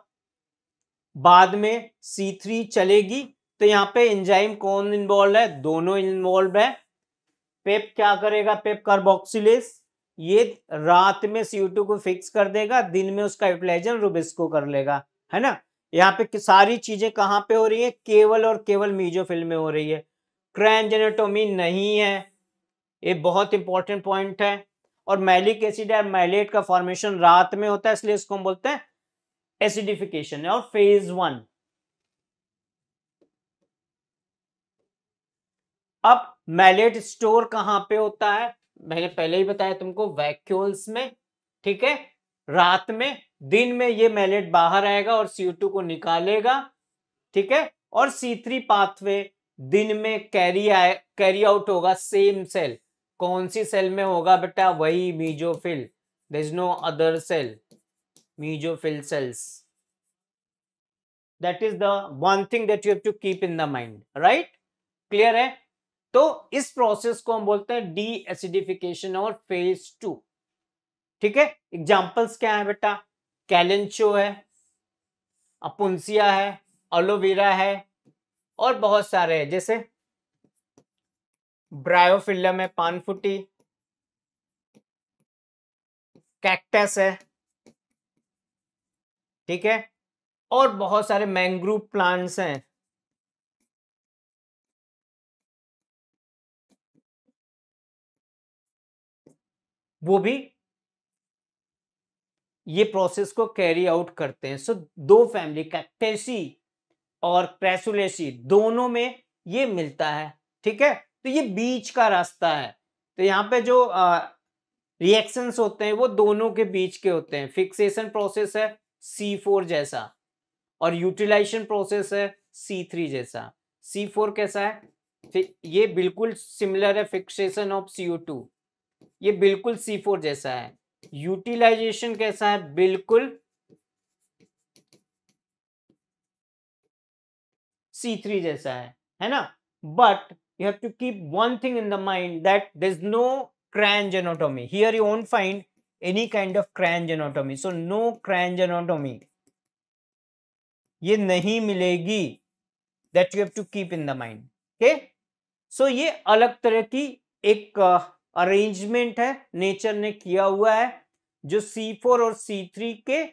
बाद में सी थ्री चलेगी तो यहाँ पे एंजाइम कौन इन्वॉल्व है दोनों इन्वॉल्व है पेप क्या करेगा पेप कार्बोक्सिलेस ये रात में सीओ टू को फिक्स कर देगा दिन में उसका यूटिलाइजन रुबिस्को कर लेगा है ना यहाँ पे सारी चीजें कहाँ पे हो रही है केवल और केवल मीजोफिल में हो रही है क्रैनजेनेटोमी नहीं है ये बहुत इंपॉर्टेंट पॉइंट है और मैलिक एसिड या मैलेट का फॉर्मेशन रात में होता है इसलिए इसको हम बोलते हैं एसिडिफिकेशन है और फेज वन अब मैलेट स्टोर कहां पे होता है मैंने पहले ही बताया तुमको वैक्यूल्स में ठीक है रात में दिन में ये मैलेट बाहर आएगा और CO2 को निकालेगा ठीक है और C3 पाथवे दिन में कैरी आए कैरी आउट होगा सेम सेल कौन सी सेल में होगा बेटा वही mesophyll there is no other cell mesophyll cells that is the one thing that you have to keep in the mind right clear है तो इस प्रोसेस को हम बोलते हैं डी एसिडिफिकेशन और फेज टू ठीक है एग्जाम्पल्स क्या है बेटा कैलेंचो है अपुंसिया है एलोवेरा है और बहुत सारे हैं जैसे ब्रायोफिल्लम है पानफुटी कैक्टस है ठीक है और बहुत सारे मैंग्रोव प्लांट्स हैं वो भी ये प्रोसेस को कैरी आउट करते हैं सो so, दो फैमिली कैक्टेसी और क्रेसुलेसी दोनों में ये मिलता है ठीक है तो ये बीच का रास्ता है तो यहाँ पे जो रिएक्शंस होते हैं वो दोनों के बीच के होते हैं फिक्सेशन प्रोसेस है सी फोर जैसा और यूटिलाइजेशन प्रोसेस है सी थ्री जैसा सी फोर कैसा है ये बिल्कुल सिमिलर है फिक्सेशन ऑफ CO2 टू ये बिल्कुल सी फोर जैसा है यूटिलाइजेशन कैसा है बिल्कुल C3 जैसा है है ना but you have to keep one thing in the mind that there no crans anatomy here you won't find any kind of Kranz anatomy so no Kranz anatomy ये नहीं मिलेगी that you have to keep in the mind okay so ये अलग तरह की एक uh, arrangement है nature ने किया हुआ है जो C4 और C3 के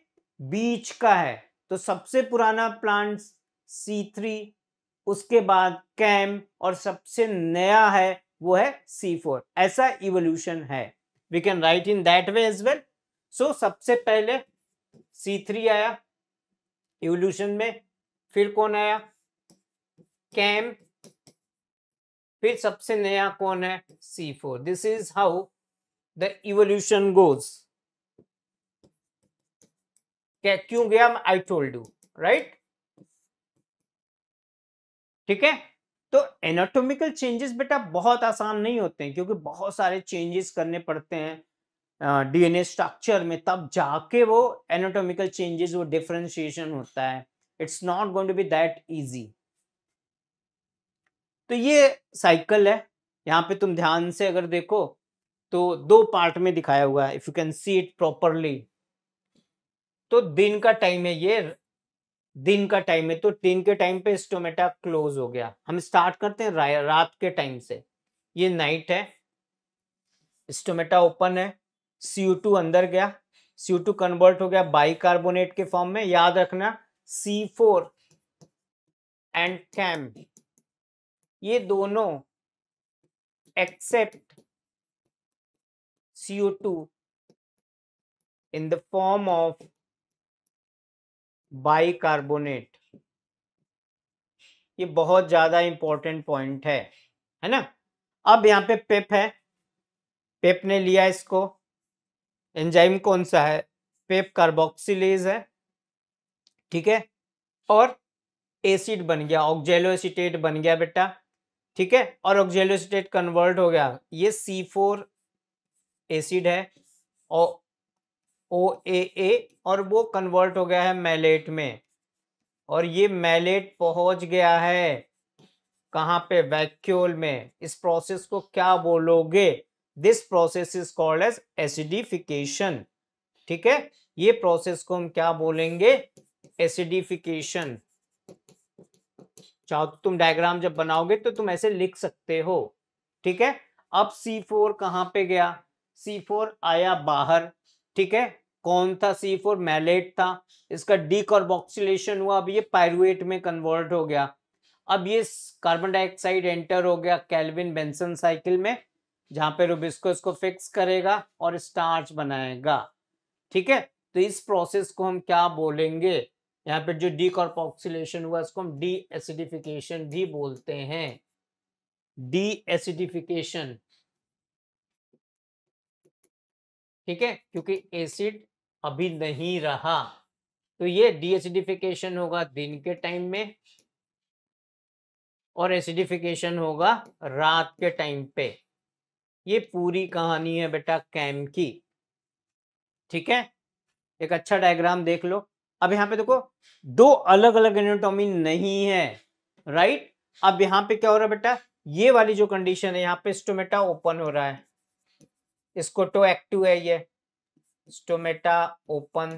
बीच का है तो सबसे पुराना प्लांट C3 उसके बाद कैम और सबसे नया है वो है C4 ऐसा इवोल्यूशन है we can write in that way as well so सबसे पहले C3 आया इवोल्यूशन में फिर कौन आया कैम फिर सबसे नया कौन है C four this is how the evolution goes क्या क्यों गया आई टोल्ड यू राइट ठीक है तो एनाटोमिकल चेंजेस बेटा बहुत आसान नहीं होते हैं क्योंकि बहुत सारे चेंजेस करने पड़ते हैं डीएनए स्ट्रक्चर में तब जाके वो एनाटोमिकल चेंजेस वो डिफ्रेंशिएशन होता है it's not going to be that easy तो ये साइकिल है यहाँ पे तुम ध्यान से अगर देखो तो दो पार्ट में दिखाया हुआ है if you can see it properly तो दिन का टाइम है ये दिन का टाइम है तो दिन के टाइम पे स्टोमेटा क्लोज हो गया हम स्टार्ट करते हैं रा, रात के टाइम से ये नाइट है स्टोमेटा ओपन है सीयू टू अंदर गया सीयू टू कन्वर्ट हो गया बाइकार्बोनेट के फॉर्म में याद रखना सी फोर एंड कैम ये दोनों accept CO2 in the form of bicarbonate ये बहुत ज्यादा इंपॉर्टेंट पॉइंट है है ना अब यहां पे पेप है पेप ने लिया इसको एंजाइम कौन सा है पेप कार्बोक्सिलेज है ठीक है और एसिड बन गया ऑक्जेलो एसिटेट बन गया बेटा ठीक है और ऑक्जेलोसिटेट कन्वर्ट हो गया ये सी फोर एसिड है और ओ ए ए और वो कन्वर्ट हो गया है मैलेट में और ये मैलेट पहुंच गया है कहाँ पे वैक्यूल में इस प्रोसेस को क्या बोलोगे this process is called as acidification ठीक है ये प्रोसेस को हम क्या बोलेंगे एसिडिफिकेशन चाहो तो तुम डायग्राम जब बनाओगे तो तुम ऐसे लिख सकते हो ठीक है अब सी फोर कहाँ पे गया सी फोर आया बाहर ठीक है कौन था सी फोर मैलेट था इसका डीकॉर्बोक्सिलेशन हुआ अब ये पायरुएट में कन्वर्ट हो गया अब ये कार्बन डाइऑक्साइड एंटर हो गया कैलविन बेंसन साइकिल में जहां पे रुबिस्को इसको फिक्स करेगा और स्टार्च बनाएगा ठीक है तो इस प्रोसेस को हम क्या बोलेंगे यहाँ पर जो डी हुआ इसको हम डी एसिडिफिकेशन भी बोलते हैं डी एसिडिफिकेशन ठीक है क्योंकि एसिड अभी नहीं रहा तो ये डी एसिडिफिकेशन होगा दिन के टाइम में और एसिडिफिकेशन होगा रात के टाइम पे ये पूरी कहानी है बेटा कैम की ठीक है एक अच्छा डायग्राम देख लो अब यहां पे देखो दो अलग अलग एनाटॉमी नहीं है राइट अब यहां पे क्या हो रहा है बेटा ये वाली जो कंडीशन है यहां पे स्टोमेटा ओपन हो रहा है इसको तो एक्टिव है ये स्टोमेटा ओपन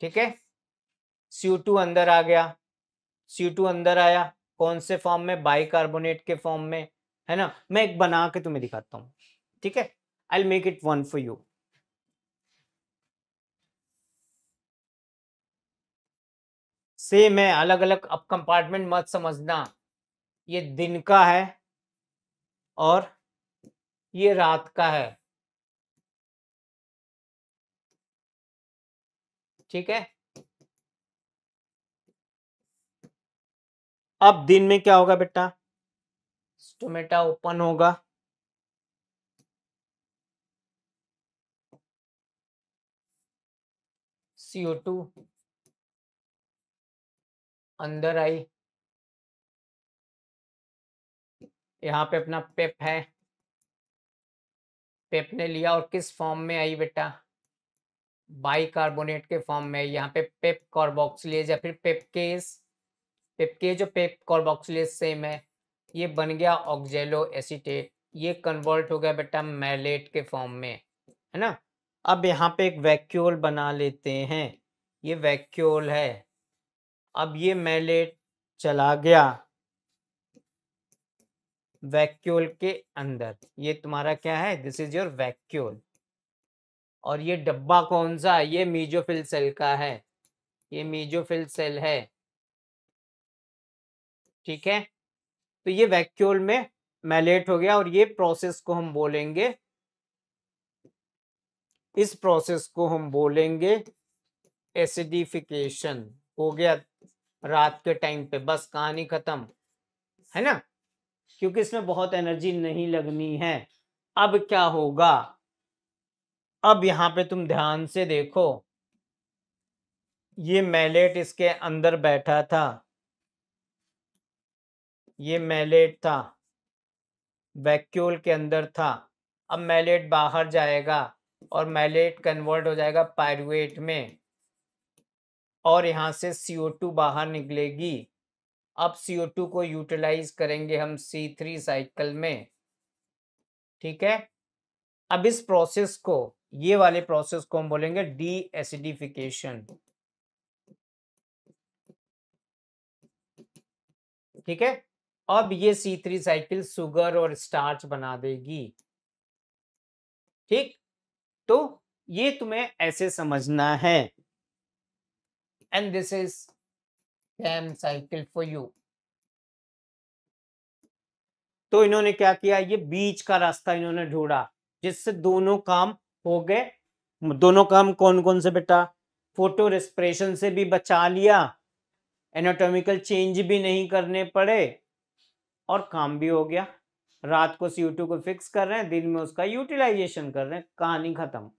ठीक है टू अंदर आ गया टू अंदर आया कौन से फॉर्म में बाइकार्बोनेट के फॉर्म में है ना मैं एक बना के तुम्हें दिखाता हूं ठीक है I make it one for you same है अलग अलग अब कंपार्टमेंट मत समझना ये दिन का है और ये रात का है ठीक है अब दिन में क्या होगा बेटा स्टोमेटा ओपन होगा सीओ टू अंदर आई यहाँ पे अपना पेप है पेप ने लिया और किस फॉर्म में आई बेटा बाइकार्बोनेट के फॉर्म में यहाँ पे पेप कॉर्बोक्सिलेज या फिर पेपकेस पेपके जो पेप कॉर्बोक्सिलेज सेम है ये बन गया ऑक्जेलो एसिटेट ये कन्वर्ट हो गया बेटा मैलेट के फॉर्म में है ना अब यहाँ पे एक वैक्यूल बना लेते हैं ये वैक्यूल है अब ये मैलेट चला गया वैक्यूल के अंदर ये तुम्हारा क्या है दिस इज योर वैक्यूल और ये डब्बा कौन सा ये मीजोफिल सेल का है ये मीजोफिल सेल है ठीक है तो ये वैक्यूल में मैलेट हो गया और ये प्रोसेस को हम बोलेंगे इस प्रोसेस को हम बोलेंगे एसिडिफिकेशन हो गया रात के टाइम पे बस कहानी खत्म है ना क्योंकि इसमें बहुत एनर्जी नहीं लगनी है अब क्या होगा अब यहां पे तुम ध्यान से देखो ये मैलेट इसके अंदर बैठा था ये मैलेट था वैक्यूल के अंदर था अब मैलेट बाहर जाएगा और मैलेट कन्वर्ट हो जाएगा पायरुएट में और यहाँ से CO2 बाहर निकलेगी अब CO2 को यूटिलाइज करेंगे हम C3 साइकिल में ठीक है अब इस प्रोसेस को ये वाले प्रोसेस को हम बोलेंगे डी एसिडिफिकेशन ठीक है अब ये C3 साइकिल सुगर और स्टार्च बना देगी ठीक तो ये तुम्हें ऐसे समझना है and this is CAM cycle for you तो इन्होंने क्या किया ये बीच का रास्ता इन्होंने ढूंढा जिससे दोनों काम हो गए दोनों काम कौन कौन से बेटा फोटो रेस्परेशन से भी बचा लिया एनाटोमिकल चेंज भी नहीं करने पड़े और काम भी हो गया रात को सी को फिक्स कर रहे हैं दिन में उसका यूटिलाइजेशन कर रहे हैं कहानी खत्म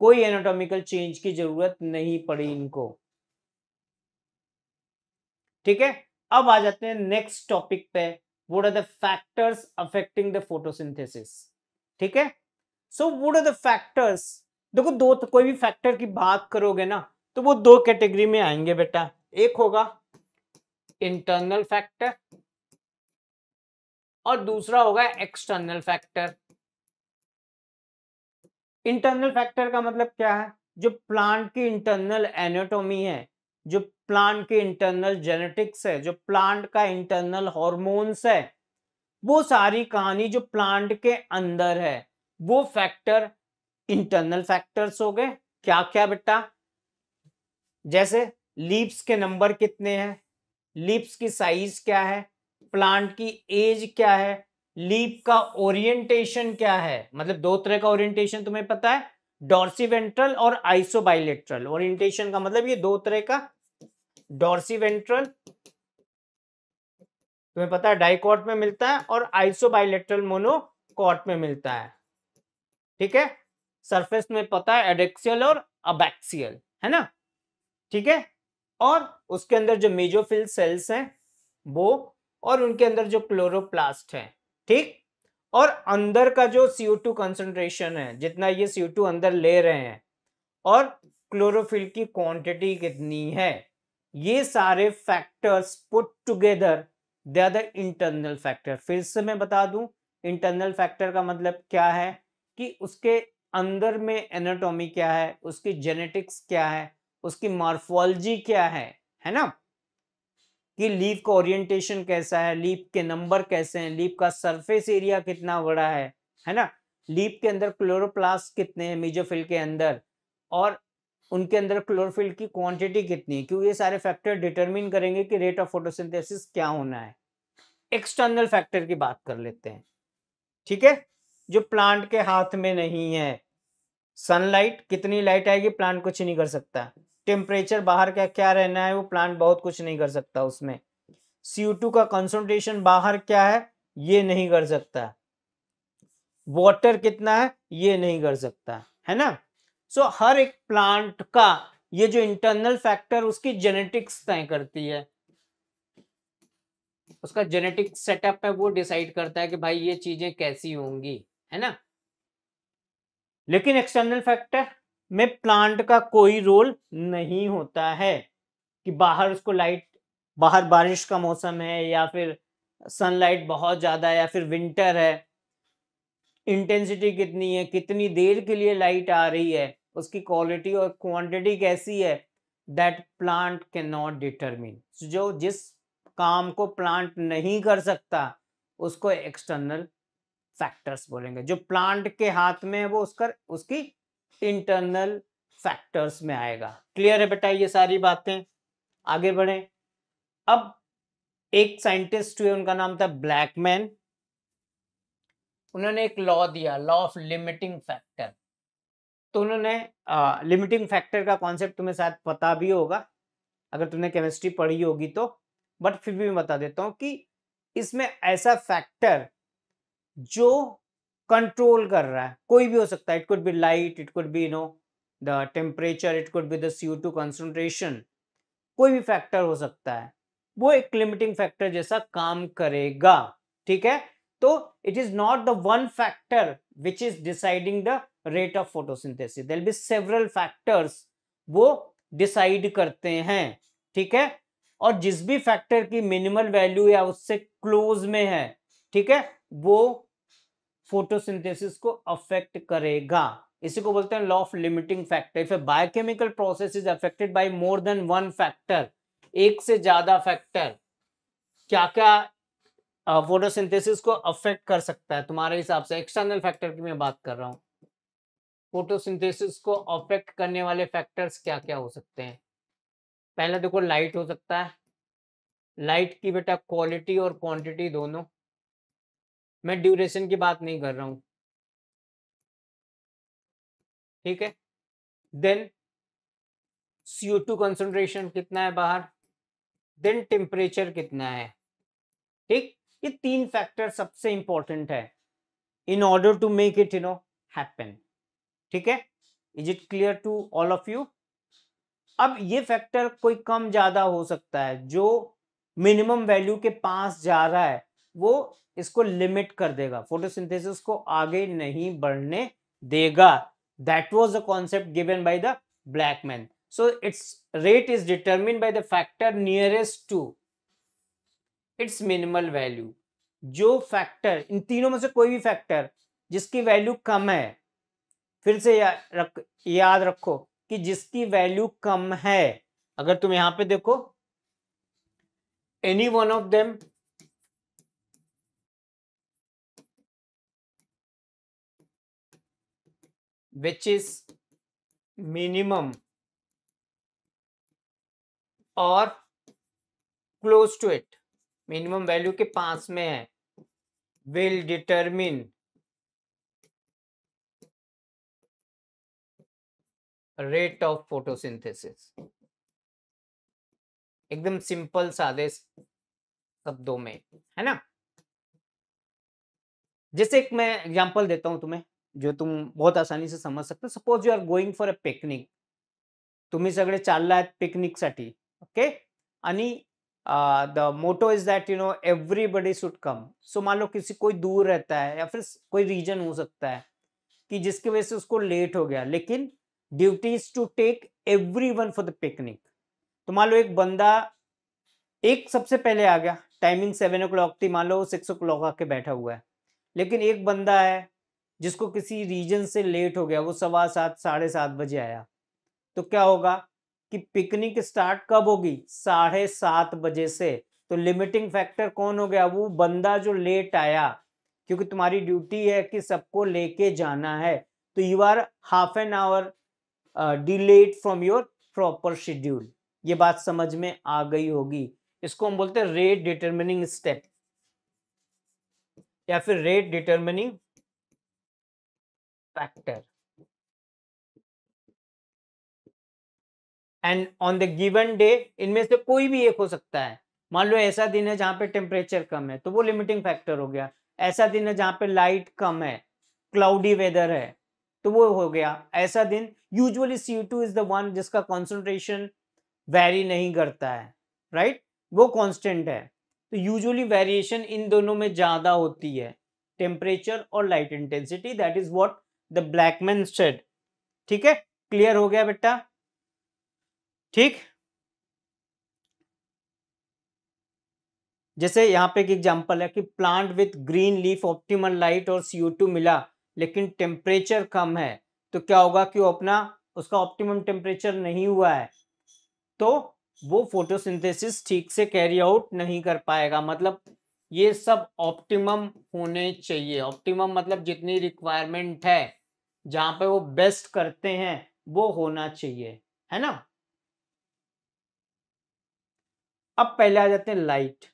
कोई एनाटोमिकल चेंज की जरूरत नहीं पड़ी इनको ठीक है अब आ जाते हैं नेक्स्ट टॉपिक पे what are the factors affecting the photosynthesis ठीक है so what are the factors देखो दो तो कोई भी फैक्टर की बात करोगे ना तो वो दो कैटेगरी में आएंगे बेटा एक होगा इंटरनल फैक्टर और दूसरा होगा एक्सटर्नल फैक्टर इंटरनल फैक्टर का मतलब क्या है जो प्लांट की इंटरनल एनाटोमी है जो प्लांट के इंटरनल जेनेटिक्स है जो प्लांट का इंटरनल हॉर्मोन्स है वो सारी कहानी जो प्लांट के अंदर है वो फैक्टर इंटरनल फैक्टर्स हो गए क्या क्या बेटा जैसे लीप्स के नंबर कितने हैं लीप्स की साइज क्या है प्लांट की एज क्या है लीप का ओरिएंटेशन क्या है मतलब दो तरह का ओरिएंटेशन तुम्हें पता है डॉर्सीवेंट्रल और आइसोबाइलेट्रल ओरिएंटेशन का मतलब ये दो तरह का डॉर्सी वेंट्रल तुम्हें पता है डाइकॉट में मिलता है और आइसो बाइलेट्रल मोनोकॉट में मिलता है ठीक है सरफेस में पता है एडेक्सियल और अबैक्सियल है ना ठीक है और उसके अंदर जो मेजोफिल सेल्स हैं वो और उनके अंदर जो क्लोरोप्लास्ट है ठीक और अंदर का जो सीओ टू कंसेंट्रेशन है जितना ये सीओ टू अंदर ले रहे हैं और क्लोरोफिल की क्वांटिटी कितनी है ये सारे factors put together they are the internal factor फिर से मैं बता दूं इंटरनल फैक्टर का मतलब क्या है कि उसके अंदर में एनाटॉमी क्या है उसकी जेनेटिक्स क्या है उसकी मार्फोलॉजी क्या है है ना कि लीफ का ओरिएंटेशन कैसा है लीफ के नंबर कैसे हैं लीफ का सरफेस एरिया कितना बड़ा है है ना लीफ के अंदर क्लोरोप्लास्ट कितने हैं मीजोफिल के अंदर और उनके अंदर क्लोरोफिल की क्वांटिटी कितनी है क्योंकि ये सारे फैक्टर डिटरमिन करेंगे कि रेट ऑफ फोटोसिंथेसिस क्या होना है एक्सटर्नल फैक्टर की बात कर लेते हैं ठीक है जो प्लांट के हाथ में नहीं है सनलाइट कितनी लाइट आएगी प्लांट कुछ नहीं कर सकता टेम्परेचर बाहर का क्या रहना है वो प्लांट बहुत कुछ नहीं कर सकता उसमें CO2 का कंसंट्रेशन बाहर क्या है ये नहीं कर सकता वाटर कितना है ये नहीं कर सकता है ना सो so, हर एक प्लांट का ये जो इंटरनल फैक्टर उसकी जेनेटिक्स तय करती है उसका जेनेटिक सेटअप है वो डिसाइड करता है कि भाई ये चीजें कैसी होंगी है ना लेकिन एक्सटर्नल फैक्टर में प्लांट का कोई रोल नहीं होता है कि बाहर उसको लाइट बाहर बारिश का मौसम है या फिर सनलाइट बहुत ज़्यादा है या फिर विंटर है इंटेंसिटी कितनी है कितनी देर के लिए लाइट आ रही है उसकी क्वालिटी और क्वांटिटी कैसी है that plant can not determine जो जिस काम को प्लांट नहीं कर सकता उसको एक्सटर्नल फैक्टर्स बोलेंगे जो प्लांट के हाथ में है वो उसका उसकी इंटरनल फैक्टर्स में आएगा क्लियर है बेटा ये सारी बातें आगे बढ़े अब एक साइंटिस्ट हुए उनका नाम था ब्लैकमैन उन्होंने एक लॉ दिया लॉ ऑफ लिमिटिंग फैक्टर तो उन्होंने लिमिटिंग फैक्टर का कॉन्सेप्ट तुम्हें शायद पता भी होगा अगर तुमने केमिस्ट्री पढ़ी होगी तो बट फिर भी मैं बता देता हूँ कि इसमें ऐसा फैक्टर जो कंट्रोल कर रहा है कोई भी हो सकता है it could be light it could be no the temperature it could be the C two concentration कोई भी फैक्टर हो सकता है वो एक लिमिटिंग फैक्टर जैसा काम करेगा ठीक है तो it is not the one factor which is deciding the rate of photosynthesis There will be several factors वो डिसाइड करते हैं ठीक है और जिस भी फैक्टर की मिनिमल वैल्यू या उससे क्लोज में है ठीक है वो फोटोसिंथेसिस को अफेक्ट करेगा इसी को बोलते हैं law of limiting factor if a biochemical process is affected by more than one factor एक से ज्यादा फैक्टर क्या क्या फोटोसिंथेसिस को अफेक्ट कर सकता है तुम्हारे हिसाब से एक्सटर्नल फैक्टर की मैं बात कर रहा हूँ फोटोसिंथेसिस को अफेक्ट करने वाले फैक्टर्स क्या क्या हो सकते हैं पहला देखो लाइट हो सकता है लाइट की बेटा क्वालिटी और क्वांटिटी दोनों मैं ड्यूरेशन की बात नहीं कर रहा हूँ ठीक है देन सीओ टू कंसनट्रेशन कितना है बाहर देन टेम्परेचर कितना है ठीक ये तीन फैक्टर सबसे इंपॉर्टेंट है in order to make it you know happen ठीक है is it clear to all of you अब ये फैक्टर कोई कम ज्यादा हो सकता है जो मिनिमम वैल्यू के पास जा रहा है वो इसको लिमिट कर देगा फोटोसिंथेसिस को आगे नहीं बढ़ने देगा that was the concept given by the Blackman so it's rate is determined by the factor nearest to its minimal value जो फैक्टर इन तीनों में से कोई भी फैक्टर जिसकी वैल्यू कम है फिर से या, रख, याद रखो कि जिसकी वैल्यू कम है अगर तुम यहां पे देखो any one of them which is minimum और close to it minimum value के पांच में है will determine rate of photosynthesis एकदम सिंपल सादे शब्दों में है ना जैसे एक मैं एग्जांपल देता हूं तुम्हें जो तुम बहुत आसानी से समझ सकते हो suppose you are going for a picnic तुम्हें सगड़े चाल पिकनिक साथी, okay the motto is that you know everybody should come so मान लो किसी कोई दूर रहता है या फिर कोई रीजन हो सकता है कि जिसकी वजह से उसको लेट हो गया लेकिन duty is to take everyone for the picnic तो मान लो एक बंदा एक सबसे पहले आ गया टाइमिंग सेवन ओ क्लॉक थी मान लो सिक्स ओ क्लॉक आके बैठा हुआ है लेकिन एक बंदा है जिसको किसी रीजन से लेट हो गया वो सवा सात साढ़े सात बजे आया तो क्या होगा कि पिकनिक स्टार्ट कब होगी साढ़े सात बजे से तो लिमिटिंग फैक्टर कौन हो गया वो बंदा जो लेट आया क्योंकि तुम्हारी ड्यूटी है कि सबको लेके जाना है तो you are half an hour delayed from your proper schedule ये बात समझ में आ गई होगी इसको हम बोलते हैं रेट डिटरमिनिंग स्टेप या फिर rate determining factor and on the given day इनमें से कोई भी एक हो सकता है मान लो ऐसा दिन है जहाँ पे टेम्परेचर कम है तो वो लिमिटिंग फैक्टर हो गया ऐसा दिन है जहाँ पे लाइट कम है क्लाउडी वेदर है तो वो हो गया ऐसा दिन usually C two is the one जिसका कॉन्सेंट्रेशन वेरी नहीं करता है राइट right? वो कॉन्स्टेंट है तो यूजली वेरिएशन इन दोनों में ज़्यादा होती है टेम्परेचर और light intensity that is what the Blackman said ठीक है क्लियर हो गया बेटा ठीक जैसे यहाँ पे एक एग्जांपल है कि plant with green leaf optimal light और टू मिला लेकिन टेम्परेचर कम है तो क्या होगा कि वो अपना उसका ऑप्टिमम टेम्परेचर नहीं हुआ है तो वो फोटोसिंथेसिस ठीक से कैरी आउट नहीं कर पाएगा मतलब ये सब ऑप्टिमम होने चाहिए ऑप्टिमम मतलब जितनी रिक्वायरमेंट है जहाँ पे वो बेस्ट करते हैं वो होना चाहिए है ना अब पहले आ जाते हैं लाइट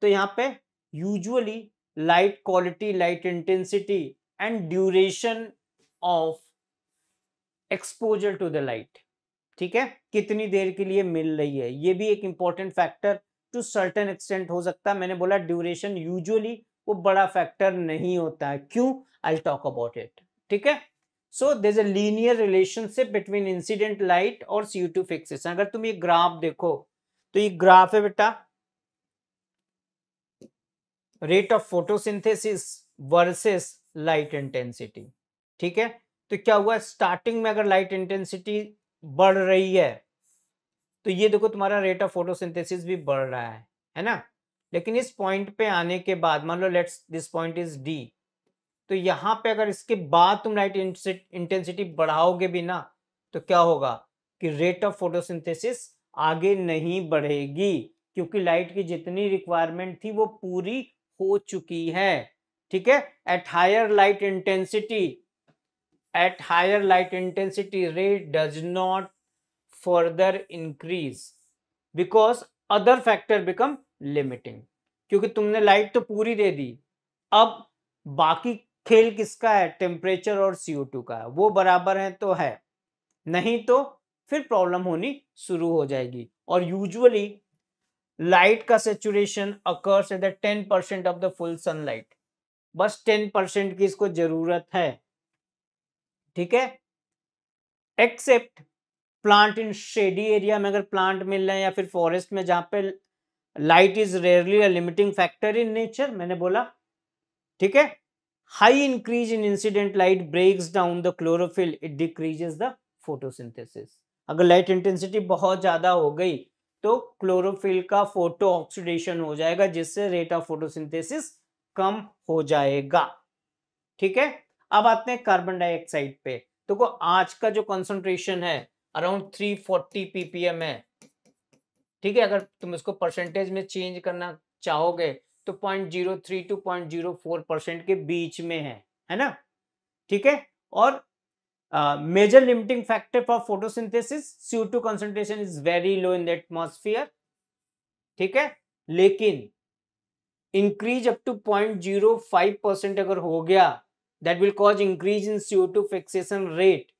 तो यहाँ पे usually light quality light intensity and duration of exposure to the light ठीक है कितनी देर के लिए मिल रही है ये भी एक important factor to certain extent हो सकता है मैंने बोला ड्यूरेशन यूजुअली वो बड़ा फैक्टर नहीं होता है क्यों आई टॉक अबाउट इट ठीक है so there a linear relationship between incident light और सी टू फिक्स अगर तुम ये ग्राफ देखो तो ये ग्राफ है बेटा rate of photosynthesis versus light intensity ठीक है तो क्या हुआ स्टार्टिंग में अगर लाइट इंटेंसिटी बढ़ रही है तो ये देखो तुम्हारा रेट ऑफ फोटोसिंथेसिस भी बढ़ रहा है है ना लेकिन इस पॉइंट पे आने के बाद मान लो let's this point is D तो यहां पे अगर इसके बाद तुम लाइट इंटेंसिटी बढ़ाओगे भी ना तो क्या होगा कि रेट ऑफ फोटोसिंथेसिस आगे नहीं बढ़ेगी क्योंकि लाइट की जितनी रिक्वायरमेंट थी वो पूरी हो चुकी है ठीक है at higher light intensity at higher light intensity rate does not further increase because other factor become limiting क्योंकि तुमने लाइट तो पूरी दे दी अब बाकी खेल किसका है टेम्परेचर और सीओ टू का है वो बराबर है तो है नहीं तो फिर प्रॉब्लम होनी शुरू हो जाएगी और यूजुअली लाइट का saturation occurs at the ten percent of the full sunlight बस टेन परसेंट की इसको जरूरत है ठीक है except plant in shady area में अगर प्लांट मिल रहे हैं या फिर फॉरेस्ट में जहां पे light is rarely limiting factor in nature मैंने बोला ठीक है high increase in incident light breaks down the chlorophyll it decreases the photosynthesis अगर लाइट इंटेंसिटी बहुत ज़्यादा हो गई तो क्लोरोफिल का फोटो ऑक्सीडेशन हो जाएगा जिससे रेट ऑफ फोटोसिंथेसिस कम हो जाएगा ठीक है अब आते हैं कार्बन डाइऑक्साइड पे तो को आज का जो कंसंट्रेशन है अराउंड 340 पीपीएम है ठीक है अगर तुम इसको परसेंटेज में चेंज करना चाहोगे तो 0.03 टू 0.04 परसेंट के बीच में है है ना ठीक है और major limiting factor for photosynthesis CO two concentration is very low in the atmosphere ठीक है लेकिन increase up to point zero five percent अगर हो गया that will cause increase in CO two fixation rate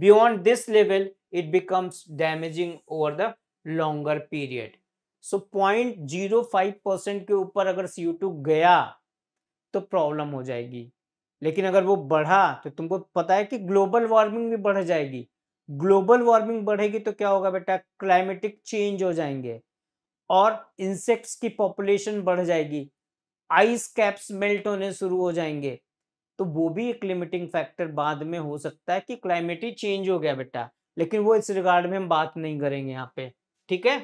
beyond this level it becomes damaging over the longer period so point zero five percent के ऊपर अगर CO two गया तो problem हो जाएगी लेकिन अगर वो बढ़ा तो तुमको पता है कि ग्लोबल वार्मिंग भी बढ़ जाएगी ग्लोबल वार्मिंग बढ़ेगी तो क्या होगा बेटा क्लाइमेटिक चेंज हो जाएंगे और इंसेक्ट्स की पॉपुलेशन बढ़ जाएगी आइस कैप्स मेल्ट होने शुरू हो जाएंगे तो वो भी एक लिमिटिंग फैक्टर बाद में हो सकता है कि क्लाइमेट ही चेंज हो गया बेटा लेकिन वो इस रिगार्ड में हम बात नहीं करेंगे यहाँ पे ठीक है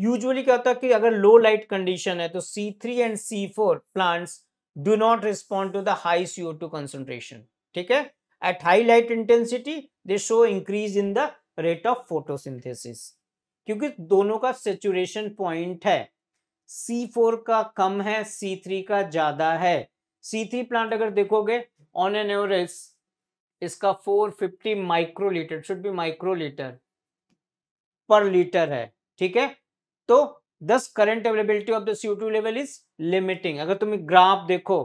यूजुअली क्या होता है कि अगर लो लाइट कंडीशन है तो C three and C four plants do not respond to the high CO two concentration ठीक है at high light intensity they show increase in the rate of photosynthesis क्योंकि दोनों का सेचुरेशन पॉइंट है C four का कम है C three का ज्यादा है सी थ्री प्लांट अगर देखोगे ऑन एन एवरेज इसका four fifty microlitre should be microlitre per litre है ठीक है तो thus current availability of the CO two level is limiting अगर तुम ग्राफ देखो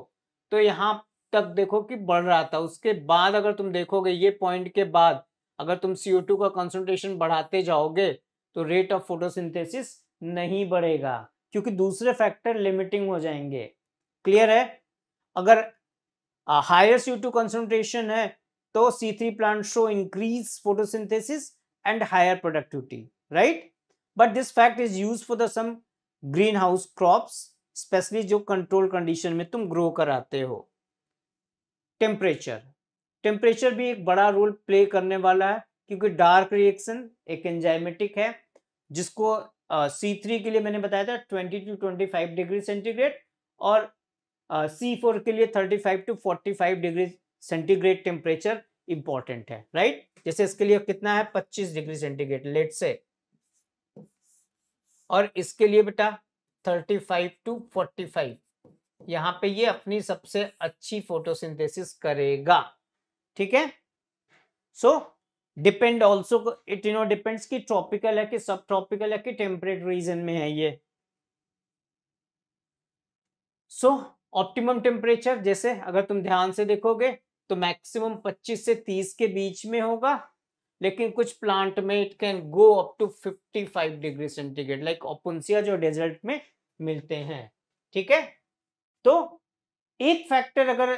तो यहाँ तक देखो कि बढ़ रहा था उसके बाद अगर तुम देखोगे ये पॉइंट के बाद अगर तुम टू का कॉन्सेंट्रेशन बढ़ाते जाओगे तो रेट ऑफ फोटोसिंथेसिस नहीं बढ़ेगा क्योंकि दूसरे फैक्टर लिमिटिंग हो जाएंगे क्लियर है अगर हायर सी टू कॉन्सेंट्रेशन है तो C three plant show increase photosynthesis and higher productivity right but this fact is use for the some green house crops specially जो कंट्रोल कंडीशन में तुम grow कराते हो टेम्परेचर टेम्परेचर भी एक बड़ा रोल प्ले करने वाला है क्योंकि डार्क रिएक्शन एक एंजाइमेटिक है जिसको सी uh, थ्री के लिए मैंने बताया था twenty two twenty five degree centigrade और सी uh, फोर के लिए thirty five to forty five degree centigrade temperature important है राइट जैसे इसके लिए कितना है पच्चीस डिग्री सेंटीग्रेड लेट से और इसके लिए बेटा thirty five to forty five यहाँ पे ये अपनी सबसे अच्छी फोटोसिंथेसिस करेगा ठीक है so depend also it you know depends कि ट्रॉपिकल है कि सब ट्रॉपिकल है कि टेम्परेट रीजन में है ये सो ऑप्टिमम टेम्परेचर जैसे अगर तुम ध्यान से देखोगे तो मैक्सिमम 25 से 30 के बीच में होगा लेकिन कुछ प्लांट में it can go up to 55 degree centigrade like Opuntia जो डेजर्ट में मिलते हैं ठीक है तो एक फैक्टर अगर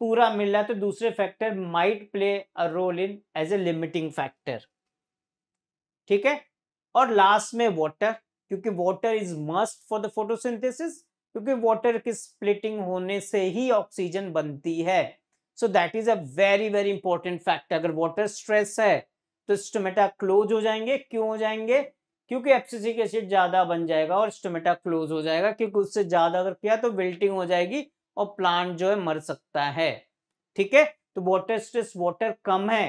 पूरा मिल रहा है तो दूसरे factor might play a role in as a limiting factor ठीक है और लास्ट में वाटर क्योंकि water is must for the photosynthesis क्योंकि वाटर की स्प्लिटिंग होने से ही ऑक्सीजन बनती है so that is a very very important factor अगर वाटर स्ट्रेस है तो स्टोमेटा क्लोज हो जाएंगे क्यों हो जाएंगे क्योंकि एप्सिसिक एसिड ज्यादा बन जाएगा और स्टोमेटा क्लोज हो जाएगा क्योंकि उससे ज्यादा अगर किया तो बिल्टिंग हो जाएगी और प्लांट जो है मर सकता है ठीक है तो वॉटर स्ट्रेस वॉटर कम है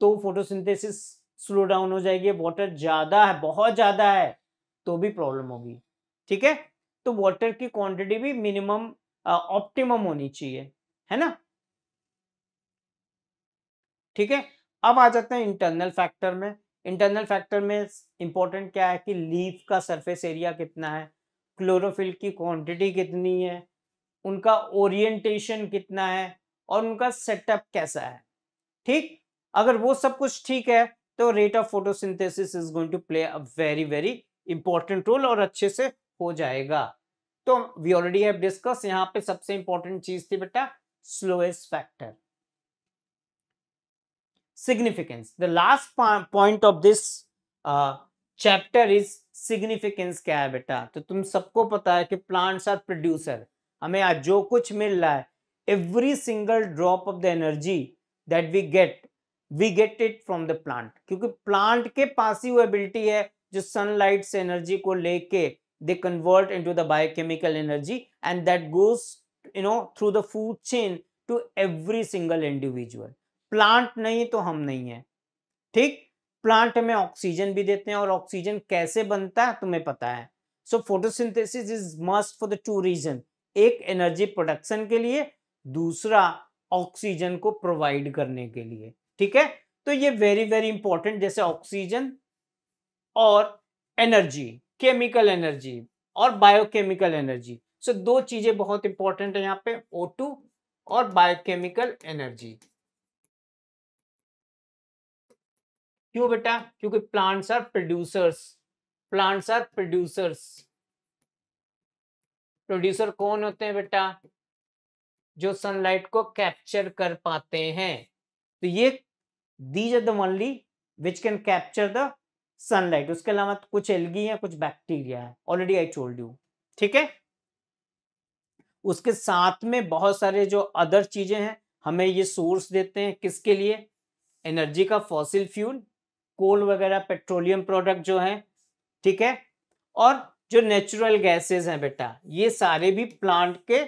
तो फोटोसिंथेसिस स्लो डाउन हो जाएगी वॉटर ज्यादा है बहुत ज्यादा है तो भी प्रॉब्लम होगी ठीक है तो वॉटर की क्वांटिटी भी मिनिमम ऑप्टिमम होनी चाहिए है ना ठीक है अब आ जाते हैं इंटरनल फैक्टर में इंटरनल फैक्टर में इंपॉर्टेंट क्या है कि लीफ का सरफेस एरिया कितना है क्लोरोफिल की क्वांटिटी कितनी है उनका ओरिएंटेशन कितना है और उनका सेटअप कैसा है ठीक अगर वो सब कुछ ठीक है तो rate of photosynthesis is going to play a very very important role और अच्छे से हो जाएगा तो वी ऑलरेडी हैव डिस्कस यहाँ पे सबसे इंपॉर्टेंट चीज थी बेटा slowest factor significance. The last point of this uh, chapter is significance क्या है बेटा तो तुम सबको पता है कि plants are producer. हमें आज जो कुछ मिल रहा है every single drop of the energy that we get we get it from the plant. क्योंकि plant के पास ही वो एबिलिटी है जो sunlight से energy को लेके they convert into the biochemical energy and that goes you know through the food chain to every single individual plant नहीं तो हम नहीं है ठीक प्लांट में ऑक्सीजन भी देते हैं और ऑक्सीजन कैसे बनता है तुम्हें पता है so photosynthesis is must for the two reason एक एनर्जी प्रोडक्शन के लिए दूसरा ऑक्सीजन को प्रोवाइड करने के लिए ठीक है तो ये वेरी वेरी इंपॉर्टेंट जैसे ऑक्सीजन और एनर्जी केमिकल एनर्जी और बायोकेमिकल एनर्जी सो दो चीजें बहुत इंपॉर्टेंट है यहाँ पे ओ और बायोकेमिकल एनर्जी क्यों बेटा क्योंकि plants are producers plants are producers producer कौन होते हैं बेटा जो सनलाइट को कैप्चर कर पाते हैं तो ये these are the which can capture the sunlight उसके अलावा तो कुछ एलगी है कुछ बैक्टीरिया है ऑलरेडी आई टोल्ड यू ठीक है उसके साथ में बहुत सारे जो अदर चीजें हैं हमें ये सोर्स देते हैं किसके लिए एनर्जी का फॉसिल फ्यूल कोल वगैरह पेट्रोलियम प्रोडक्ट जो हैं ठीक है और जो नेचुरल गैसेस हैं बेटा ये सारे भी प्लांट के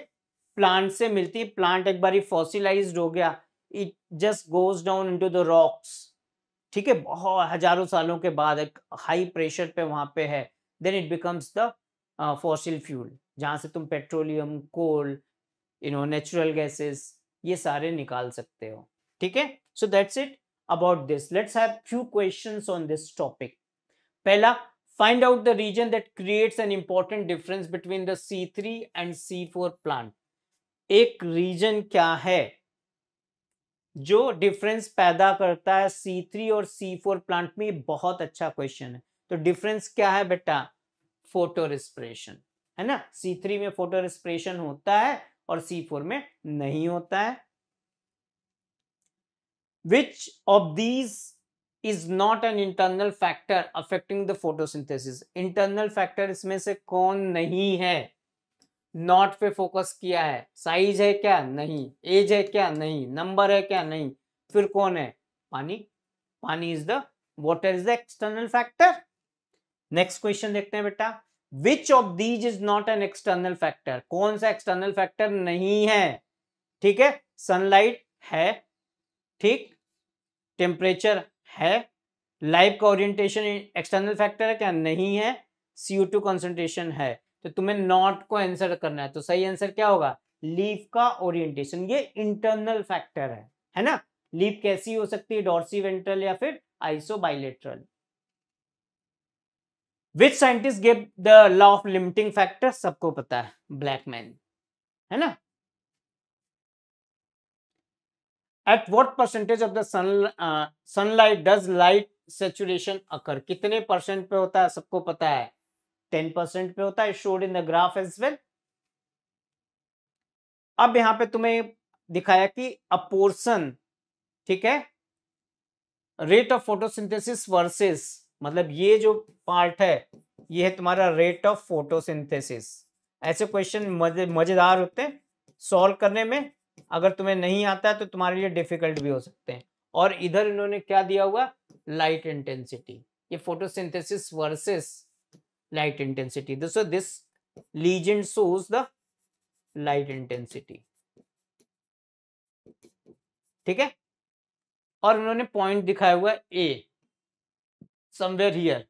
प्लांट से मिलती है प्लांट एक बार फॉसिलाइज हो गया it just goes down into the rocks ठीक है बहुत हजारों सालों के बाद एक हाई प्रेशर पे वहां पे है then it becomes the fossil fuel जहां से तुम petroleum coal you know natural gases ये सारे निकाल सकते हो ठीक है so that's it about this. Let's have few questions on this topic. Pehla, find out the region that creates an important difference between the C3 and C4 plant. ek region kya hai जो difference पैदा करता है C3 और C4 plant में बहुत अच्छा question है तो डिफरेंस क्या है बेटा फोटो रिस्परेशन है ना C3 में फोटो रिस्परेशन होता है और C4 में नहीं होता है which of these is not an internal factor affecting the photosynthesis internal factor इसमें से कौन नहीं है नॉट पे फोकस किया है साइज है क्या नहीं एज है क्या नहीं नंबर है क्या नहीं फिर कौन है पानी पानी is the water is the external factor next question देखते हैं बेटा which of these is not an external factor कौन सा एक्सटर्नल फैक्टर नहीं है ठीक है सनलाइट है ठीक टेम्परेचर है लाइफ का ओरिएंटेशन एक्सटर्नल फैक्टर है क्या नहीं है सीओ टू कॉन्सेंट्रेशन है तो तुम्हें नॉट को आंसर करना है तो सही आंसर क्या होगा लीफ का ओरिएंटेशन ये इंटरनल फैक्टर है है ना लीफ कैसी हो सकती है डॉर्सी वेंट्रल या फिर isobilateral which scientist gave the law of limiting factor सबको पता है ब्लैकमैन है ना at what percentage of the sun sunlight does light saturation occur कितने परसेंट पे होता है सबको पता है टेन परसेंट पे होता है showed in the graph as well अब यहां पे तुम्हें दिखाया कि अ पोर्सन ठीक है रेट ऑफ फोटोसिंथेसिस वर्सेस मतलब ये जो पार्ट है ये है तुम्हारा रेट ऑफ फोटोसिंथेसिस ऐसे क्वेश्चन मजेदार होते हैं सॉल्व करने में अगर तुम्हें नहीं आता तो तुम्हारे लिए डिफिकल्ट भी हो सकते हैं और इधर इन्होंने क्या दिया हुआ लाइट इंटेंसिटी ये photosynthesis versus light intensity this this legend shows the light intensity ठीक है और उन्होंने पॉइंट दिखाया हुआ ए समवेयर हियर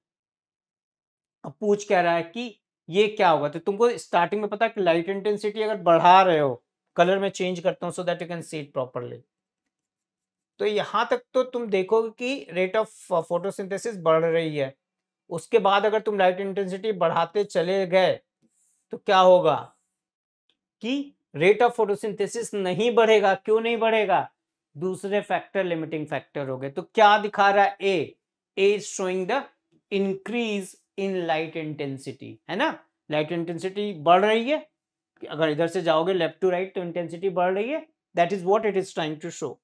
अब पूछ कह रहा है कि ये क्या होगा तो तुमको स्टार्टिंग में पता कि लाइट इंटेंसिटी अगर बढ़ा रहे हो कलर में चेंज करता हूं so that you can see it properly तो यहां तक तो तुम देखोगे कि रेट ऑफ फोटोसिंथेसिस बढ़ रही है उसके बाद अगर तुम लाइट इंटेंसिटी बढ़ाते चले गए तो क्या होगा कि रेट ऑफ फोटोसिंथेसिस नहीं बढ़ेगा क्यों नहीं बढ़ेगा दूसरे फैक्टर लिमिटिंग फैक्टर हो गए तो क्या दिखा रहा है A A is showing the increase in light intensity है ना लाइट इंटेंसिटी बढ़ रही है अगर इधर से जाओगे लेफ्ट टू राइट तो इंटेंसिटी बढ़ रही है that is what it is trying to show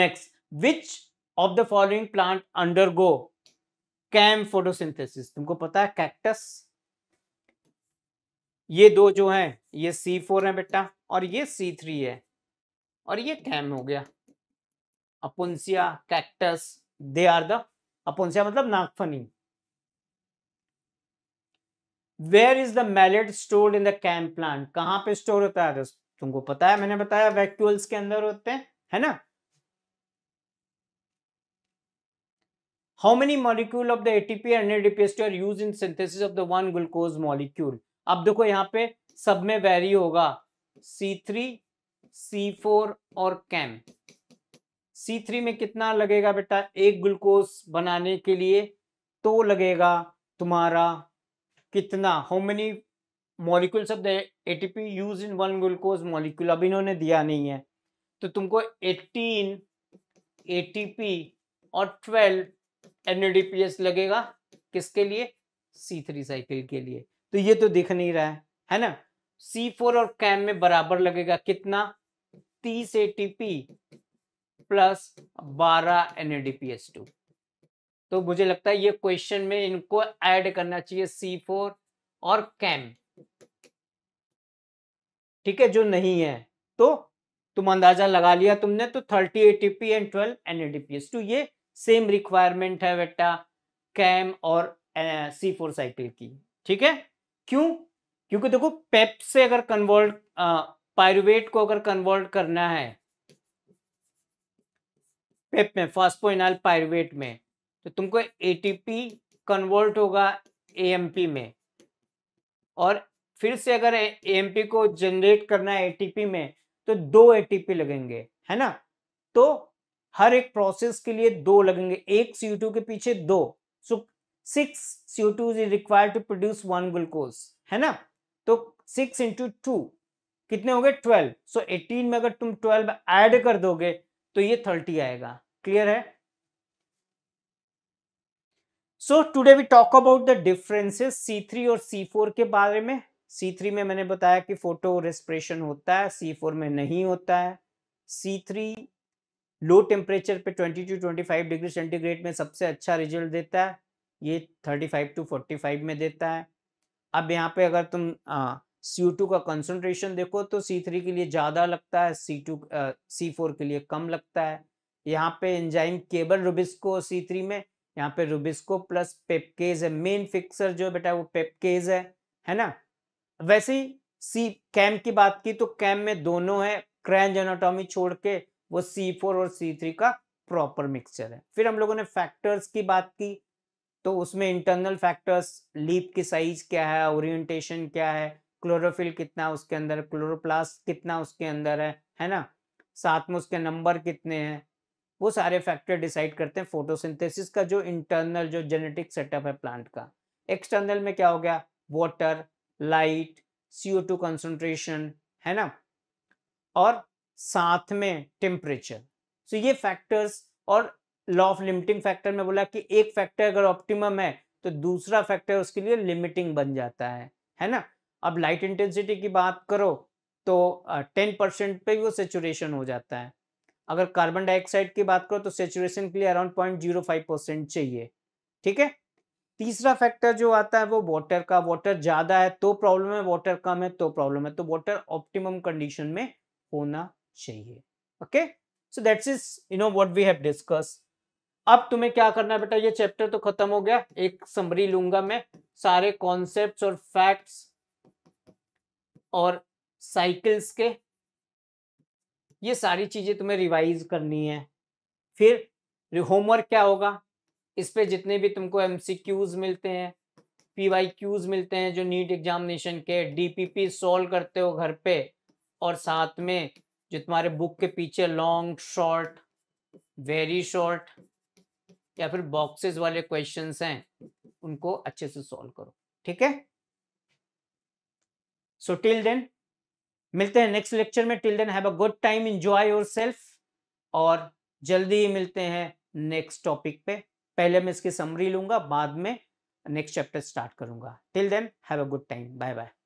next which of the following plant undergo CAM photosynthesis तुमको पता है कैक्टस ये दो जो हैं ये C4 है बेटा और ये C3 है और ये कैम हो गया Opuntia cactus they are the Opuntia मतलब नागफनी where is the malate store in the CAM plant कहां पे स्टोर होता है तो तुमको पता है मैंने बताया वैक्यूल्स के अंदर होते हैं है ना how many molecule of the ATP and ADP store use in synthesis of the one glucose molecule अब देखो यहां पे सब में वेरी होगा सी थ्री सी फोर और कैम सी थ्री में कितना लगेगा बेटा एक ग्लूकोज बनाने के लिए तो लगेगा तुम्हारा कितना how many molecules of the ATP use in one glucose molecule अब इन्होंने दिया नहीं है तो तुमको 18 एटीपी और 12 एनएडीपीएस लगेगा किसके लिए सी थ्री साइकिल के लिए तो ये तो दिख नहीं रहा है है ना सी फोर और कैम में बराबर लगेगा कितना तीस एटीपी प्लस बारह एनएडीपीएस टू तो मुझे लगता है ये क्वेश्चन में इनको ऐड करना चाहिए सी फोर और कैम ठीक है जो नहीं है तो तुम अंदाजा लगा लिया तुमने तो thirty ATP and twelve N ADPs टू ये सेम रिक्वायरमेंट है बेटा कैम और सी फोर साइकिल की ठीक है क्यों क्योंकि देखो पेप से अगर कन्वर्ट पायरुवेट को अगर कन्वर्ट करना है पेप में फास्पोइनाल पायरुवेट में तो तुमको एटीपी कन्वर्ट होगा एएमपी में और फिर से अगर एएमपी को जनरेट करना है एटीपी में तो दो एटीपी लगेंगे है ना तो हर एक प्रोसेस के लिए दो लगेंगे एक टू के पीछे दो so six CO two is require to produce one glucose है ना तो सिक्स इंटू टू कितने हो गए ट्वेल्व सो एटीन में अगर तुम ट्वेल्व ऐड कर दोगे तो ये थर्टी आएगा क्लियर है so today we talk about the differences C3 और C4 के बारे में C3 में मैंने बताया कि फोटो रेस्परेशन होता है C4 में नहीं होता है C3 लो टेम्परेचर पे 20 टू 25 डिग्री सेंटीग्रेड में सबसे अच्छा रिजल्ट देता है ये 35 टू 45 में देता है अब यहाँ पे अगर तुम सी टू का कंसनट्रेशन देखो तो सी थ्री के लिए ज़्यादा लगता है सी टू सी फोर के लिए कम लगता है यहाँ पे एंजाइम केबल रुबिस्को सी थ्री में यहाँ पे रूबिस्को प्लस पेपकेज है मेन फिक्सर जो बेटा वो पेपकेज है है ना वैसे ही सी कैम की बात की तो कैम में दोनों है क्रैंज एनाटॉमी छोड़ के वो सी फोर और सी थ्री का प्रॉपर मिक्सचर है फिर हम लोगों ने फैक्टर्स की बात की तो उसमें इंटरनल फैक्टर्स लीप की साइज क्या है ओरिएंटेशन क्या है क्लोरोफिल कितना उसके अंदर क्लोरोप्लास्ट कितना उसके अंदर है है ना साथ में उसके नंबर कितने हैं वो सारे फैक्टर डिसाइड करते हैं फोटोसिंथेसिस का जो इंटरनल जो जेनेटिक सेटअप है प्लांट का एक्सटर्नल में क्या हो गया water light CO two concentration है ना और साथ में टेम्परेचर सो ये फैक्टर्स और लॉ ऑफ लिमिटिंग फैक्टर में बोला कि एक फैक्टर अगर ऑप्टिमम है तो दूसरा फैक्टर उसके लिए लिमिटिंग बन जाता है है ना अब लाइट इंटेंसिटी की बात करो तो टेन परसेंट पे वो सेचुरेशन हो जाता है अगर कार्बन डाइऑक्साइड की बात करो तो सेचुरेशन के लिए around point zero five percent चाहिए ठीक है तीसरा फैक्टर जो आता है वो वाटर का वाटर ज्यादा है तो प्रॉब्लम है वाटर कम है तो प्रॉब्लम है तो वाटर ऑप्टिमम कंडीशन में होना चाहिए okay so that's is you know what we have discuss अब तुम्हें क्या करना है बेटा ये चैप्टर तो खत्म हो गया एक समरी लूंगा मैं सारे कॉन्सेप्ट और फैक्ट्स और साइकिल्स के ये सारी चीज़ें तुम्हें रिवाइज करनी है फिर होमवर्क क्या होगा इस पर जितने भी तुमको एम मिलते हैं पी वाई क्यूज मिलते हैं जो नीट एग्जामिनेशन के डी पी पी सॉल्व करते हो घर पे और साथ में जो तुम्हारे बुक के पीछे लॉन्ग शॉर्ट वेरी शॉर्ट या फिर बॉक्सेस वाले क्वेश्चंस हैं उनको अच्छे से सॉल्व करो ठीक है सो टिल देन मिलते हैं नेक्स्ट लेक्चर में till then have a good time enjoy yourself और जल्दी ही मिलते हैं नेक्स्ट टॉपिक पे पहले मैं इसकी समरी लूंगा बाद में नेक्स्ट चैप्टर स्टार्ट करूंगा till then have a good time bye bye